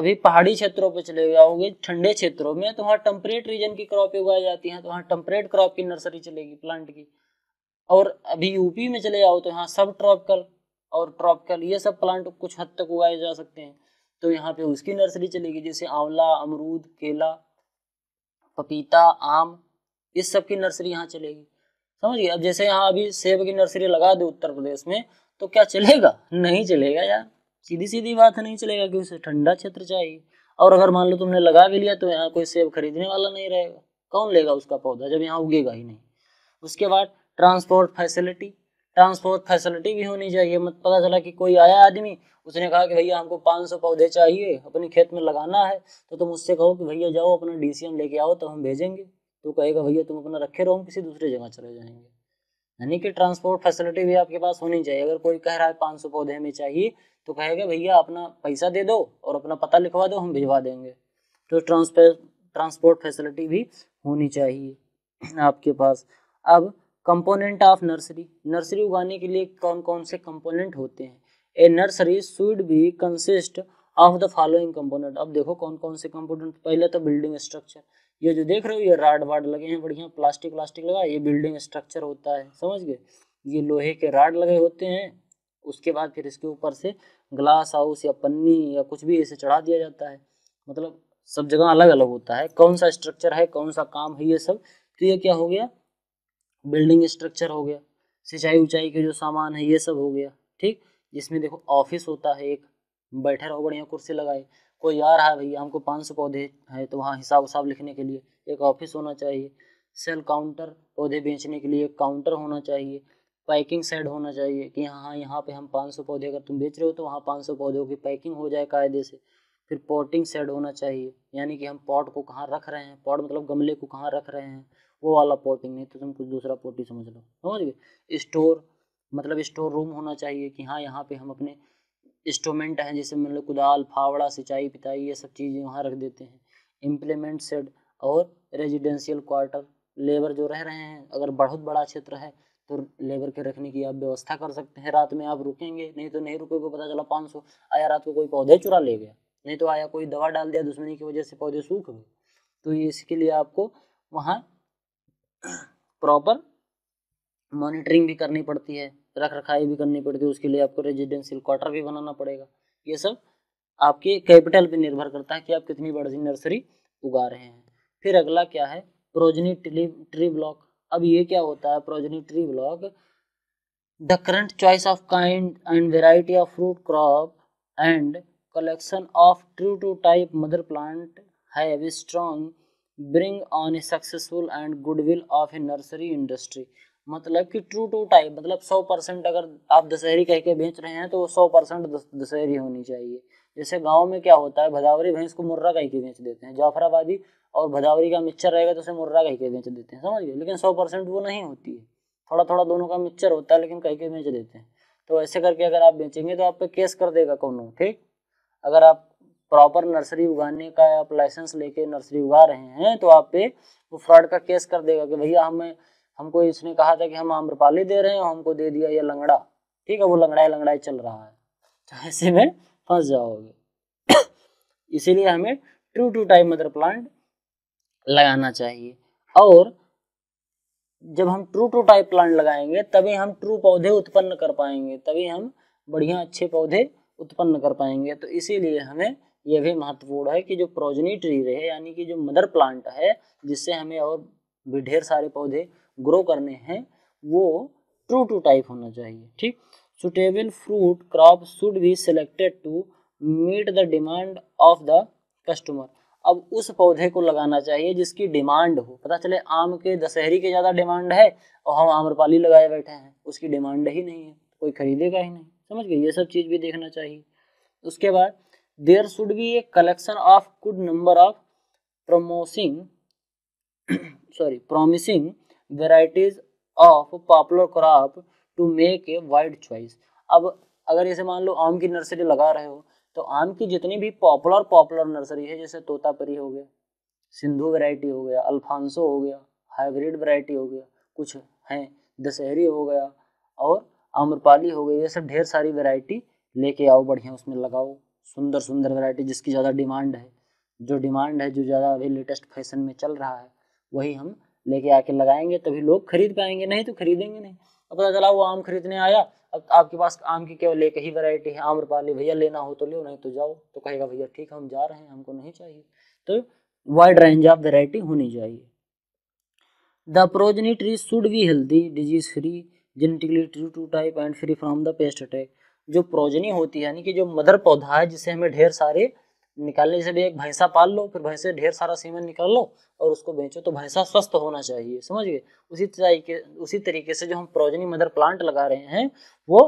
अभी पहाड़ी क्षेत्रों पे चले जाओगे ठंडे क्षेत्रों में तो वहाँ टम्परेट रीजन की क्रॉप उगाई जाती है तो वहाँ टेम्परेट क्रॉप की नर्सरी चलेगी प्लांट की और अभी यूपी में चले जाओ तो यहाँ सब ट्रॉपिकल और ट्रॉपिकल ये सब प्लांट कुछ हद तक उगाए जा सकते हैं तो यहाँ पे उसकी नर्सरी चलेगी जैसे आंवला अमरूद केला पपीता आम इस सब की नर्सरी यहाँ चलेगी समझ गए अब जैसे यहाँ अभी सेब की नर्सरी लगा दो उत्तर प्रदेश में तो क्या चलेगा नहीं चलेगा यार सीधी सीधी बात नहीं चलेगा क्योंकि उसे ठंडा क्षेत्र चाहिए और अगर मान लो तुमने लगा भी लिया तो यहाँ कोई सेब खरीदने वाला नहीं रहेगा कौन लेगा उसका पौधा जब यहाँ उगेगा ही नहीं उसके बाद ट्रांसपोर्ट फैसिलिटी ट्रांसपोर्ट फैसिलिटी भी होनी चाहिए मत पता चला कि कोई आया आदमी उसने कहा कि भैया हमको 500 पौधे चाहिए अपने खेत में लगाना है तो तुम उससे कहो कि भैया जाओ अपना डी लेके आओ तो हम भेजेंगे तो कहेगा भैया तुम अपना रखे रहो हम किसी दूसरे जगह चले जाएंगे यानी कि ट्रांसपोर्ट फैसिलिटी भी आपके पास होनी चाहिए अगर कोई कह रहा है पाँच सौ पौधे हमें चाहिए तो कहेगा भैया अपना पैसा दे दो और अपना पता लिखवा दो हम भिजवा देंगे तो ट्रांसपे ट्रांसपोर्ट फैसिलिटी भी होनी चाहिए आपके पास अब कंपोनेंट ऑफ नर्सरी नर्सरी उगाने के लिए कौन कौन से कंपोनेंट होते हैं a nursery should be consist of the following component अब देखो कौन कौन से कंपोनेंट पहले तो बिल्डिंग स्ट्रक्चर ये जो देख रहे हो ये राड वाड लगे हैं बढ़िया प्लास्टिक व्लास्टिक लगा ये बिल्डिंग स्ट्रक्चर होता है समझ गए ये लोहे के राड लगे होते हैं उसके बाद फिर इसके ऊपर से ग्लास हाउस या पन्नी या कुछ भी ऐसे चढ़ा दिया जाता है मतलब सब जगह अलग अलग होता है कौन सा स्ट्रक्चर है कौन सा काम है ये सब तो ये क्या हो गया बिल्डिंग स्ट्रक्चर हो गया सिंचाई ऊंचाई के जो सामान है ये सब हो गया ठीक जिसमें देखो ऑफिस होता है एक बैठे रहो बढ़िया कुर्सी लगाए कोई आ रहा है भैया हमको पाँच सौ पौधे है तो वहाँ हिसाब उसाब लिखने के लिए एक ऑफिस होना चाहिए सेल काउंटर पौधे बेचने के लिए एक काउंटर होना चाहिए पैकिंग सेड होना चाहिए कि हाँ यहाँ पे हम पाँच सौ पौधे अगर तुम बेच रहे हो तो वहाँ पाँच सौ पौधों की पैकिंग हो जाए कायदे से फिर पॉटिंग सेड होना चाहिए यानी कि हम पॉट को कहाँ रख रहे हैं पॉट मतलब गमले को कहाँ रख रहे हैं वो वाला पोर्टिंग नहीं तो तुम कुछ दूसरा पोर्टिंग समझ लो समझ गए स्टोर मतलब स्टोर रूम होना चाहिए कि हाँ यहाँ पे हम अपने इंस्ट्रूमेंट हैं जैसे मतलब कुदाल फावड़ा सिंचाई पिताई ये सब चीज़ें वहाँ रख देते हैं इम्प्लीमेंट सेड और रेजिडेंशियल क्वार्टर लेबर जो रह रहे हैं अगर बहुत बड़ा क्षेत्र है तो लेबर के रखने की आप व्यवस्था कर सकते हैं रात में आप रुकेंगे नहीं तो नहीं रुकोगे पता चला पाँच सौ आया रात को कोई पौधे चुरा ले गया नहीं तो आया कोई दवा डाल दिया दुश्मनी की वजह से पौधे सूख गए तो इसके लिए आपको वहाँ प्रॉपर मॉनिटरिंग भी करनी पड़ती है रख रखाई भी करनी पड़ती है उसके लिए आपको रेजिडेंशियल क्वार्टर भी बनाना पड़ेगा ये सब आपके कैपिटल पे निर्भर करता है कि आप कितनी बड़ी नर्सरी उगा रहे हैं फिर अगला क्या है प्रोजनी ट्री ट्री ब्लॉक अब ये क्या होता है progeny tree block the current choice of kind and variety of fruit crop and collection of true to type mother plant have strong bring on a successful and goodwill of a nursery industry मतलब कि true to type मतलब सौ percent अगर आप दशहरी कह के बेच रहे हैं तो वो सौ परसेंट दशहरी होनी चाहिए जैसे गांव में क्या होता है भदावरी भैंस को मुर्रा कह के बेच देते हैं जाफराबादी और भदावरी का मिक्सचर रहेगा तो उसे मुर्रा कह के बेच देते हैं समझ गए लेकिन सौ परसेंट वो नहीं होती है थोड़ा थोड़ा दोनों का मिक्सचर होता है लेकिन कह के बेच देते हैं तो ऐसे करके अगर आप बेचेंगे तो आप पे केस कर देगा कौन ठीक अगर आप प्रॉपर नर्सरी उगाने का आप लाइसेंस लेके नर्सरी उगा रहे हैं तो आप पे वो फ्रॉड का केस कर देगा कि भैया हमें हमको इसने कहा था कि हम आम्रपाली दे रहे हैं और हमको दे दिया ये लंगड़ा ठीक है वो लंगड़ाई लंगड़ाई चल रहा है तो ऐसे में फंस जाओगे इसीलिए हमें true to type mother plant लगाना चाहिए और जब हम ट्रू टू टाइप प्लांट लगाएंगे तभी हम ट्रू पौधे उत्पन्न कर पाएंगे तभी हम बढ़िया अच्छे पौधे उत्पन्न कर पाएंगे तो इसीलिए हमें यह भी महत्वपूर्ण है कि जो प्रोजनी ट्री रहे यानी कि जो मदर प्लांट है जिससे हमें और भी ढेर सारे पौधे ग्रो करने हैं वो ट्रू टू टाइप होना चाहिए ठीक suitable fruit crop should be selected to meet the demand of the customer अब उस पौधे को लगाना चाहिए जिसकी डिमांड हो पता चले आम के दशहरी के ज़्यादा डिमांड है और हम आम्रपाली लगाए बैठे हैं उसकी डिमांड ही नहीं है कोई खरीदेगा ही नहीं समझ गए ये सब चीज़ भी देखना चाहिए उसके बाद there should be a collection of good number of promising sorry promising varieties of popular crop to make a wide choice अब अगर जैसे मान लो आम की नर्सरी लगा रहे हो तो आम की जितनी भी पॉपुलर पॉपुलर नर्सरी है जैसे तोतापरी हो गया सिंधु वैरायटी हो गया अल्फांसो हो गया हाइब्रिड वैरायटी हो गया कुछ हैं दशहरी हो गया और आम्रपाली हो गई ये सब ढेर सारी वैरायटी लेके आओ बढ़िया उसमें लगाओ सुंदर सुंदर वैरायटी जिसकी ज़्यादा डिमांड है जो डिमांड है जो ज़्यादा अभी लेटेस्ट फैशन में चल रहा है वही हम लेके आके लगाएंगे तभी लोग खरीद पाएंगे नहीं तो खरीदेंगे नहीं अब पता चला वो आम खरीदने आया अब आपके पास आम की केवल एक ही वैरायटी है आम भैया लेना हो तो लो नहीं तो जाओ तो कहेगा भैया ठीक हम जा रहे हैं हमको नहीं चाहिए तो वाइड रेंज ऑफ वैरायटी होनी चाहिए the progeny tree should be healthy disease free genetically true to type and free from the pest attack जो प्रोजनी होती है यानी कि जो मदर पौधा है जिसे हमें ढेर सारे निकालने से भी एक भैंसा पाल लो फिर भैंसे ढेर सारा सीमन निकाल लो और उसको बेचो तो भैंसा स्वस्थ होना चाहिए समझ गए उसी तरीके उसी तरीके से जो हम प्रोजनी मदर प्लांट लगा रहे हैं वो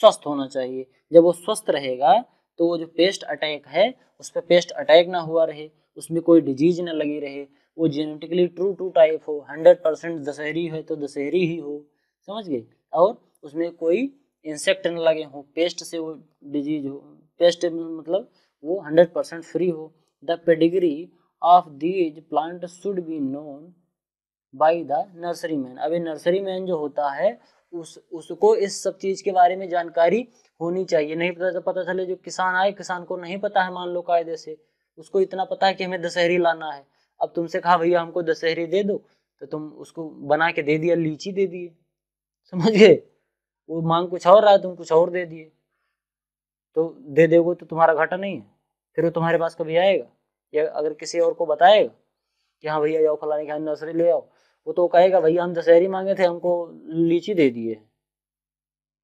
स्वस्थ होना चाहिए जब वो स्वस्थ रहेगा तो वो जो पेस्ट अटैक है उस पर पेस्ट अटैक ना हुआ रहे उसमें कोई डिजीज ना लगी रहे वो जेनेटिकली ट्रू टू टाइप हो हंड्रेड परसेंट दशहरी है तो दशहरी ही हो समझ गए और उसमें कोई इंसेक्ट न लगे हों पेस्ट से वो डिजीज हो पेस्ट मतलब वो हंड्रेड परसेंट फ्री हो the pedigree of these plant should be known by the nursery man अब ये नर्सरी मैन जो होता है उस उसको इस सब चीज़ के बारे में जानकारी होनी चाहिए नहीं पता तो पता चले जो किसान आए किसान को नहीं पता है मान लो कायदे से उसको इतना पता है कि हमें दशहरी लाना है अब तुमसे कहा भैया हमको दशहरी दे दो तो तुम उसको बना के दे दिया लीची दे दिए समझ गए वो मांग कुछ और रहा है तुम कुछ और दे दिए तो दे दोगे तो तुम्हारा घाटा नहीं है फिर वो तुम्हारे पास कभी आएगा या अगर किसी और को बताएगा कि हाँ भैया जाओ फलाने के नर्सरी ले आओ वो तो कहेगा भैया हम दशहरी मांगे थे हमको लीची दे दिए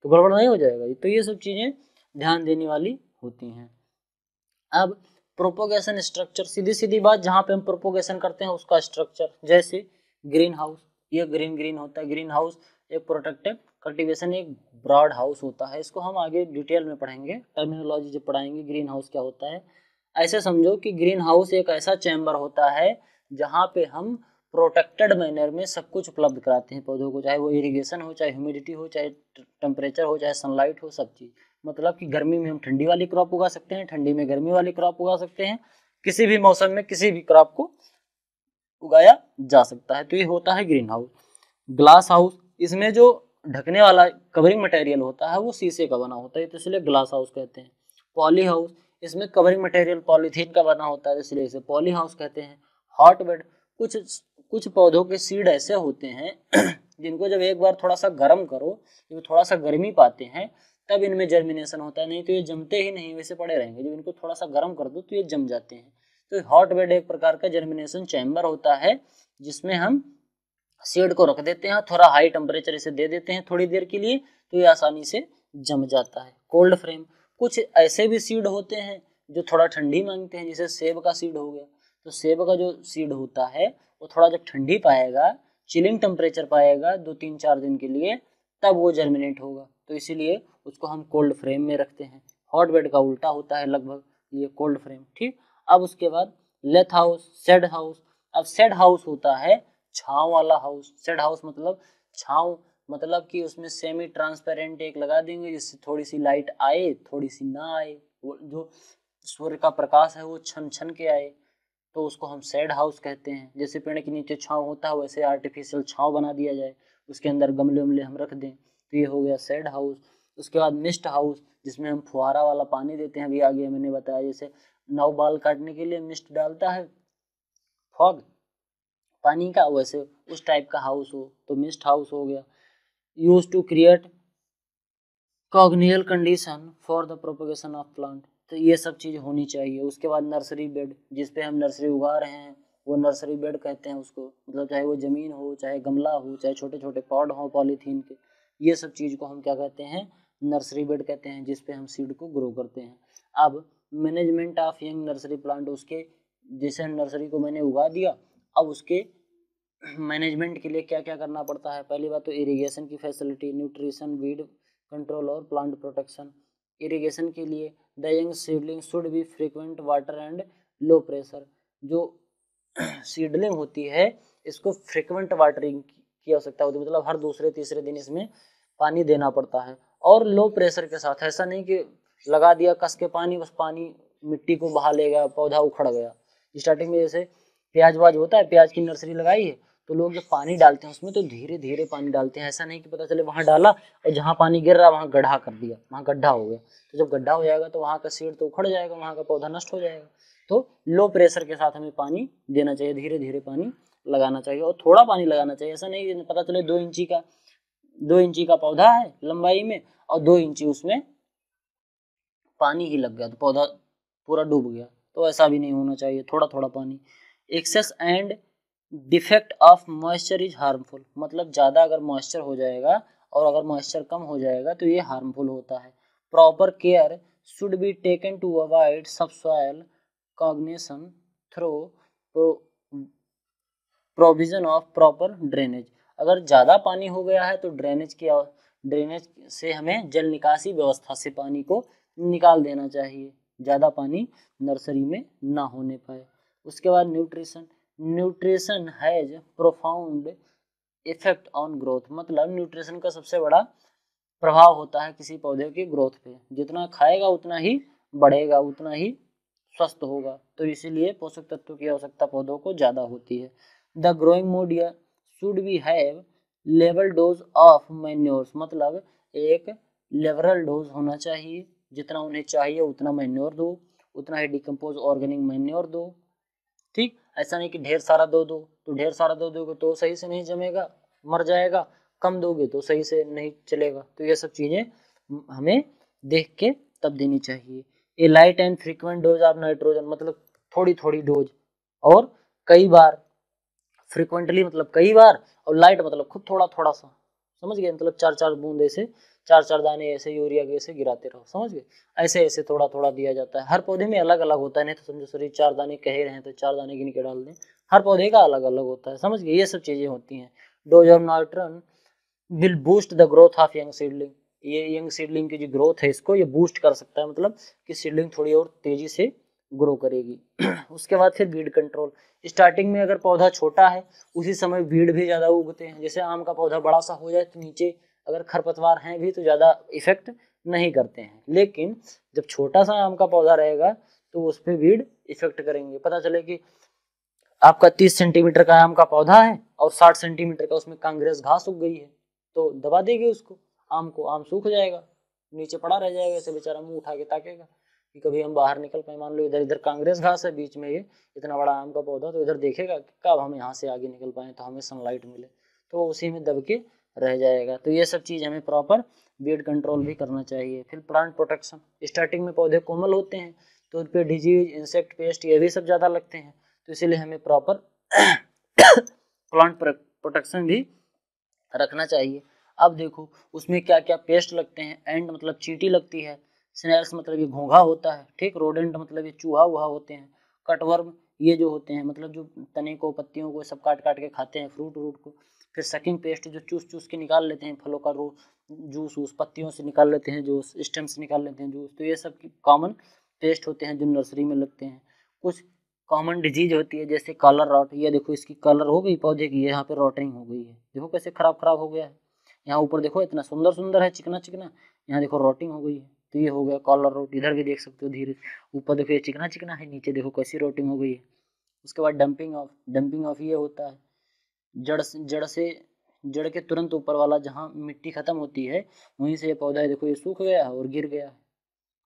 तो गड़बड़ नहीं हो जाएगा तो ये सब चीज़ें ध्यान देने वाली होती हैं अब प्रोपोगेशन स्ट्रक्चर सीधी सीधी बात जहाँ पे हम प्रोपोगेशन करते हैं उसका स्ट्रक्चर जैसे ग्रीन हाउस ये ग्रीन ग्रीन होता है ग्रीन हाउस एक प्रोटेक्टिव कल्टीवेशन एक ब्रॉड हाउस होता है इसको हम आगे डिटेल में पढ़ेंगे टर्मिनोलॉजी जब पढ़ाएंगे ग्रीन हाउस क्या होता है ऐसे समझो कि ग्रीन हाउस एक ऐसा चैम्बर होता है जहाँ पे हम प्रोटेक्टेड मैनर में सब कुछ उपलब्ध कराते हैं पौधों को चाहे वो इरिगेशन हो चाहे ह्यूमिडिटी हो चाहे टेम्परेचर हो चाहे सनलाइट हो सब चीज़ मतलब कि गर्मी में हम ठंडी वाली क्रॉप उगा सकते हैं ठंडी में गर्मी वाली क्रॉप उगा सकते हैं किसी भी मौसम में किसी भी क्रॉप को उगाया जा सकता है तो ये होता है ग्रीन हाउस ग्लास हाउस इसमें जो ढकने वाला कवरिंग मटेरियल होता है वो शीशे का बना होता है तो इसलिए ग्लास हाउस कहते हैं पॉली हाउस इसमें कवरिंग मटेरियल पॉलीथीन का बना होता है तो इसलिए इसे पॉली हाउस कहते हैं हॉट बेड कुछ कुछ पौधों के सीड ऐसे होते हैं [CLEARS THROAT] जिनको जब एक बार थोड़ा सा गर्म करो जब थोड़ा सा गर्मी पाते हैं तब इनमें जर्मिनेशन होता है नहीं तो ये जमते ही नहीं वैसे पड़े रहेंगे जब इनको थोड़ा सा गर्म कर दो तो ये जम जाते हैं तो हॉट बेड एक प्रकार का जर्मिनेशन चैम्बर होता है जिसमें हम सीड को रख देते हैं थोड़ा हाई टेम्परेचर इसे दे देते हैं थोड़ी देर के लिए तो ये आसानी से जम जाता है कोल्ड फ्रेम कुछ ऐसे भी सीड होते हैं जो थोड़ा ठंडी मांगते हैं जैसे सेब का सीड हो गया तो सेब का जो सीड होता है वो थोड़ा जब ठंडी पाएगा चिलिंग टेम्परेचर पाएगा दो तीन चार दिन के लिए तब वो जर्मिनेट होगा तो इसीलिए उसको हम कोल्ड फ्रेम में रखते हैं हॉट बेड का उल्टा होता है लगभग ये कोल्ड फ्रेम ठीक अब उसके बाद लेथ हाउस सेड हाउस अब सेड हाउस होता है छाँव वाला हाउस सेड हाउस मतलब छाँव मतलब कि उसमें सेमी ट्रांसपेरेंट एक लगा देंगे जिससे थोड़ी सी लाइट आए थोड़ी सी ना आए वो जो सूर्य का प्रकाश है वो छन छन के आए तो उसको हम सेड हाउस कहते हैं जैसे पेड़ के नीचे छाँव होता है वैसे आर्टिफिशियल छाँव बना दिया जाए उसके अंदर गमले उमले हम रख दें तो ये हो गया सेड हाउस उसके बाद मिस्ट हाउस जिसमें हम फुहारा वाला पानी देते हैं अभी आगे मैंने बताया जैसे नाव बाल काटने के लिए मिस्ट डालता है फॉग पानी का वैसे उस टाइप का हाउस हो तो मिस्ट हाउस हो गया use to create congenial condition for the propagation of plant तो ये सब चीज़ होनी चाहिए उसके बाद नर्सरी बेड जिस पे हम नर्सरी उगा रहे हैं वो नर्सरी बेड कहते हैं उसको मतलब चाहे वो ज़मीन हो चाहे गमला हो चाहे छोटे छोटे पॉड हो पॉलीथीन के ये सब चीज़ को हम क्या कहते हैं नर्सरी बेड कहते हैं जिस पे हम सीड को ग्रो करते हैं अब management of young nursery plant उसके जैसे नर्सरी को मैंने उगा दिया अब उसके मैनेजमेंट के लिए क्या क्या करना पड़ता है पहली बात तो इरिगेशन की फैसिलिटी न्यूट्रिशन वीड कंट्रोल और प्लांट प्रोटेक्शन इरिगेशन के लिए the young seedling should be frequent water and low pressure जो सीडलिंग होती है इसको फ्रीक्वेंट वाटरिंग की आवश्यकता होती है मतलब हर दूसरे तीसरे दिन इसमें पानी देना पड़ता है और लो प्रेशर के साथ ऐसा नहीं कि लगा दिया कस के पानी बस पानी मिट्टी को बहा ले गया पौधा उखड़ गया स्टार्टिंग में जैसे प्याज व्याज होता है प्याज की नर्सरी लगाई है तो लोग जब पानी डालते हैं उसमें तो धीरे धीरे पानी डालते हैं ऐसा नहीं कि पता चले वहाँ डाला और जहाँ पानी गिर रहा वहाँ गड्ढा कर दिया वहाँ गड्ढा हो गया तो जब गड्ढा हो जाएगा तो वहाँ का सीड तो उखड़ जाएगा वहाँ का पौधा नष्ट हो जाएगा तो लो प्रेशर के साथ हमें पानी देना चाहिए धीरे धीरे पानी लगाना चाहिए और थोड़ा पानी लगाना चाहिए ऐसा नहीं पता चले दो इंची का दो इंची का पौधा है लंबाई में और दो इंची उसमें पानी ही लग गया तो पौधा पूरा डूब गया तो ऐसा भी नहीं होना चाहिए थोड़ा थोड़ा पानी excess and defect of moisture is harmful मतलब ज़्यादा अगर मॉइस्चर हो जाएगा और अगर मॉइस्चर कम हो जाएगा तो ये हार्मफुल होता है proper care should be taken to avoid sub soil congestion through provision of proper drainage अगर ज़्यादा पानी हो गया है तो ड्रेनेज की ड्रेनेज से हमें जल निकासी व्यवस्था से पानी को निकाल देना चाहिए ज़्यादा पानी नर्सरी में ना होने पाए उसके बाद nutrition nutrition has profound effect on growth मतलब न्यूट्रिशन का सबसे बड़ा प्रभाव होता है किसी पौधे की ग्रोथ पे जितना खाएगा उतना ही बढ़ेगा उतना ही स्वस्थ होगा तो इसीलिए पोषक तत्व की आवश्यकता पौधों को ज़्यादा होती है the growing media should be have level dose of manures मतलब एक लेवरल डोज होना चाहिए जितना उन्हें चाहिए उतना मैन्योर दो उतना ही डिकम्पोज ऑर्गेनिक मैन्योर दो ठीक ऐसा नहीं कि ढेर सारा दो दो तो ढेर सारा दो दोगे तो सही से नहीं जमेगा मर जाएगा कम दोगे तो सही से नहीं चलेगा तो ये सब चीज़ें हमें देख के तब देनी चाहिए a light and frequent dose of nitrogen मतलब थोड़ी थोड़ी डोज और कई बार फ्रीक्वेंटली मतलब कई बार और लाइट मतलब खुद थोड़ा थोड़ा सा समझ गए मतलब चार चार बूंद ऐसे चार चार दाने ऐसे यूरिया के ऐसे गिराते रहो समझ गए ऐसे ऐसे थोड़ा थोड़ा दिया जाता है हर पौधे में अलग अलग होता है नहीं तो समझो सर चार दाने कहे रहे हैं तो चार दाने गिन के डाल दें हर पौधे का अलग अलग होता है समझ गए ये सब चीज़ें होती हैं dose of nitrogen will boost the growth of young seedling ये यंग सीडलिंग की जो ग्रोथ है इसको ये बूस्ट कर सकता है मतलब कि सीडलिंग थोड़ी और तेज़ी से ग्रो करेगी [CLEARS THROAT] उसके बाद फिर वीड कंट्रोल स्टार्टिंग में अगर पौधा छोटा है उसी समय वीड भी ज़्यादा उगते हैं जैसे आम का पौधा बड़ा सा हो जाए तो नीचे अगर खरपतवार हैं भी तो ज़्यादा इफेक्ट नहीं करते हैं लेकिन जब छोटा सा आम का पौधा रहेगा तो उस पर वीड इफेक्ट करेंगे पता चले कि आपका 30 सेंटीमीटर का आम का पौधा है और 60 सेंटीमीटर का उसमें कांग्रेस घास उग गई है तो दबा देगी उसको आम को आम सूख जाएगा नीचे पड़ा रह जाएगा ऐसे बेचारा मुंह उठा के ताकेगा कि कभी हम बाहर निकल पाए मान लो इधर इधर कांग्रेस घास है बीच में ये इतना बड़ा आम का पौधा तो इधर देखेगा कब हम यहाँ से आगे निकल पाए तो हमें सनलाइट मिले तो उसी में दब के रह जाएगा तो ये सब चीज़ हमें प्रॉपर बीड कंट्रोल भी करना चाहिए फिर प्लांट प्रोटेक्शन स्टार्टिंग में पौधे कोमल होते हैं तो उन पर डिजीज इंसेक्ट पेस्ट ये भी सब ज़्यादा लगते हैं तो इसीलिए हमें प्रॉपर प्लांट प्रोटेक्शन भी रखना चाहिए अब देखो उसमें क्या क्या पेस्ट लगते हैं एंड मतलब चीटी लगती है स्नेल्स मतलब ये घोंघा होता है ठीक रोडेंट मतलब ये चूहा वूहा होते हैं कटवर्म ये जो होते हैं मतलब जो तने को पत्तियों को सब काट काट के खाते हैं फ्रूट व्रूट को फिर सकिंग पेस्ट जो चूस चूस के निकाल लेते हैं फलों का रो जूस वूस पत्तियों से निकाल लेते हैं जो स्टेम से निकाल लेते हैं जूस तो ये सब कॉमन पेस्ट होते हैं जो नर्सरी में लगते हैं कुछ कॉमन डिजीज होती है जैसे कलर रॉट ये देखो इसकी कलर हो गई पौधे की यहाँ पे रॉटिंग हो गई है देखो कैसे खराब खराब हो गया है यहाँ ऊपर देखो इतना सुंदर सुंदर है चिकना चिकना यहाँ देखो रॉटिंग हो गई है तो ये हो गया कॉलर रोट इधर भी देख सकते हो धीरे ऊपर देखो ये चिकना चिकना है नीचे देखो कैसी रोटिंग हो गई है उसके बाद डंपिंग ऑफ डंपिंग ऑफ ये होता है जड़ से जड़ से जड़ के तुरंत ऊपर वाला जहाँ मिट्टी ख़त्म होती है वहीं से ये पौधा है देखो ये सूख गया और गिर गया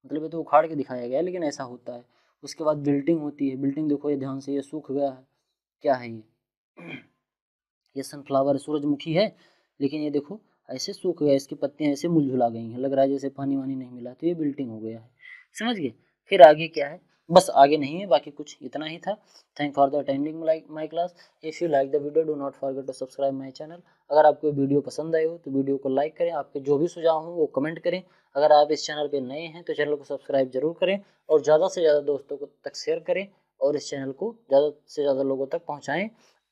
मतलब ये तो उखाड़ के दिखाया गया लेकिन ऐसा होता है उसके बाद बिल्टिंग होती है बिल्टिंग देखो ये ध्यान से ये सूख गया है क्या है ये [CLEARS THROAT] ये सनफ्लावर सूरजमुखी है लेकिन ये देखो ऐसे सूख गया इसकी पत्तियाँ ऐसे मुलझुला गई हैं लग रहा है जैसे पानी वानी नहीं मिला तो ये बिल्टिंग हो गया है समझ गए फिर आगे क्या है बस आगे नहीं है बाकी कुछ इतना ही था thank for the attending my class if you like the video do not forget to subscribe my channel अगर आपको वीडियो पसंद आई हो तो वीडियो को लाइक करें आपके जो भी सुझाव हों वो कमेंट करें अगर आप इस चैनल पर नए हैं तो चैनल को सब्सक्राइब जरूर करें और ज़्यादा से ज़्यादा दोस्तों को तक शेयर करें और इस चैनल को ज़्यादा से ज़्यादा लोगों तक पहुँचाएँ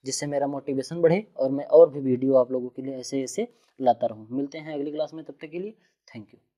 जिससे मेरा मोटिवेशन बढ़े और मैं और भी वीडियो आप लोगों के लिए ऐसे ऐसे लाता रहूँ मिलते हैं अगली क्लास में तब तक के लिए थैंक यू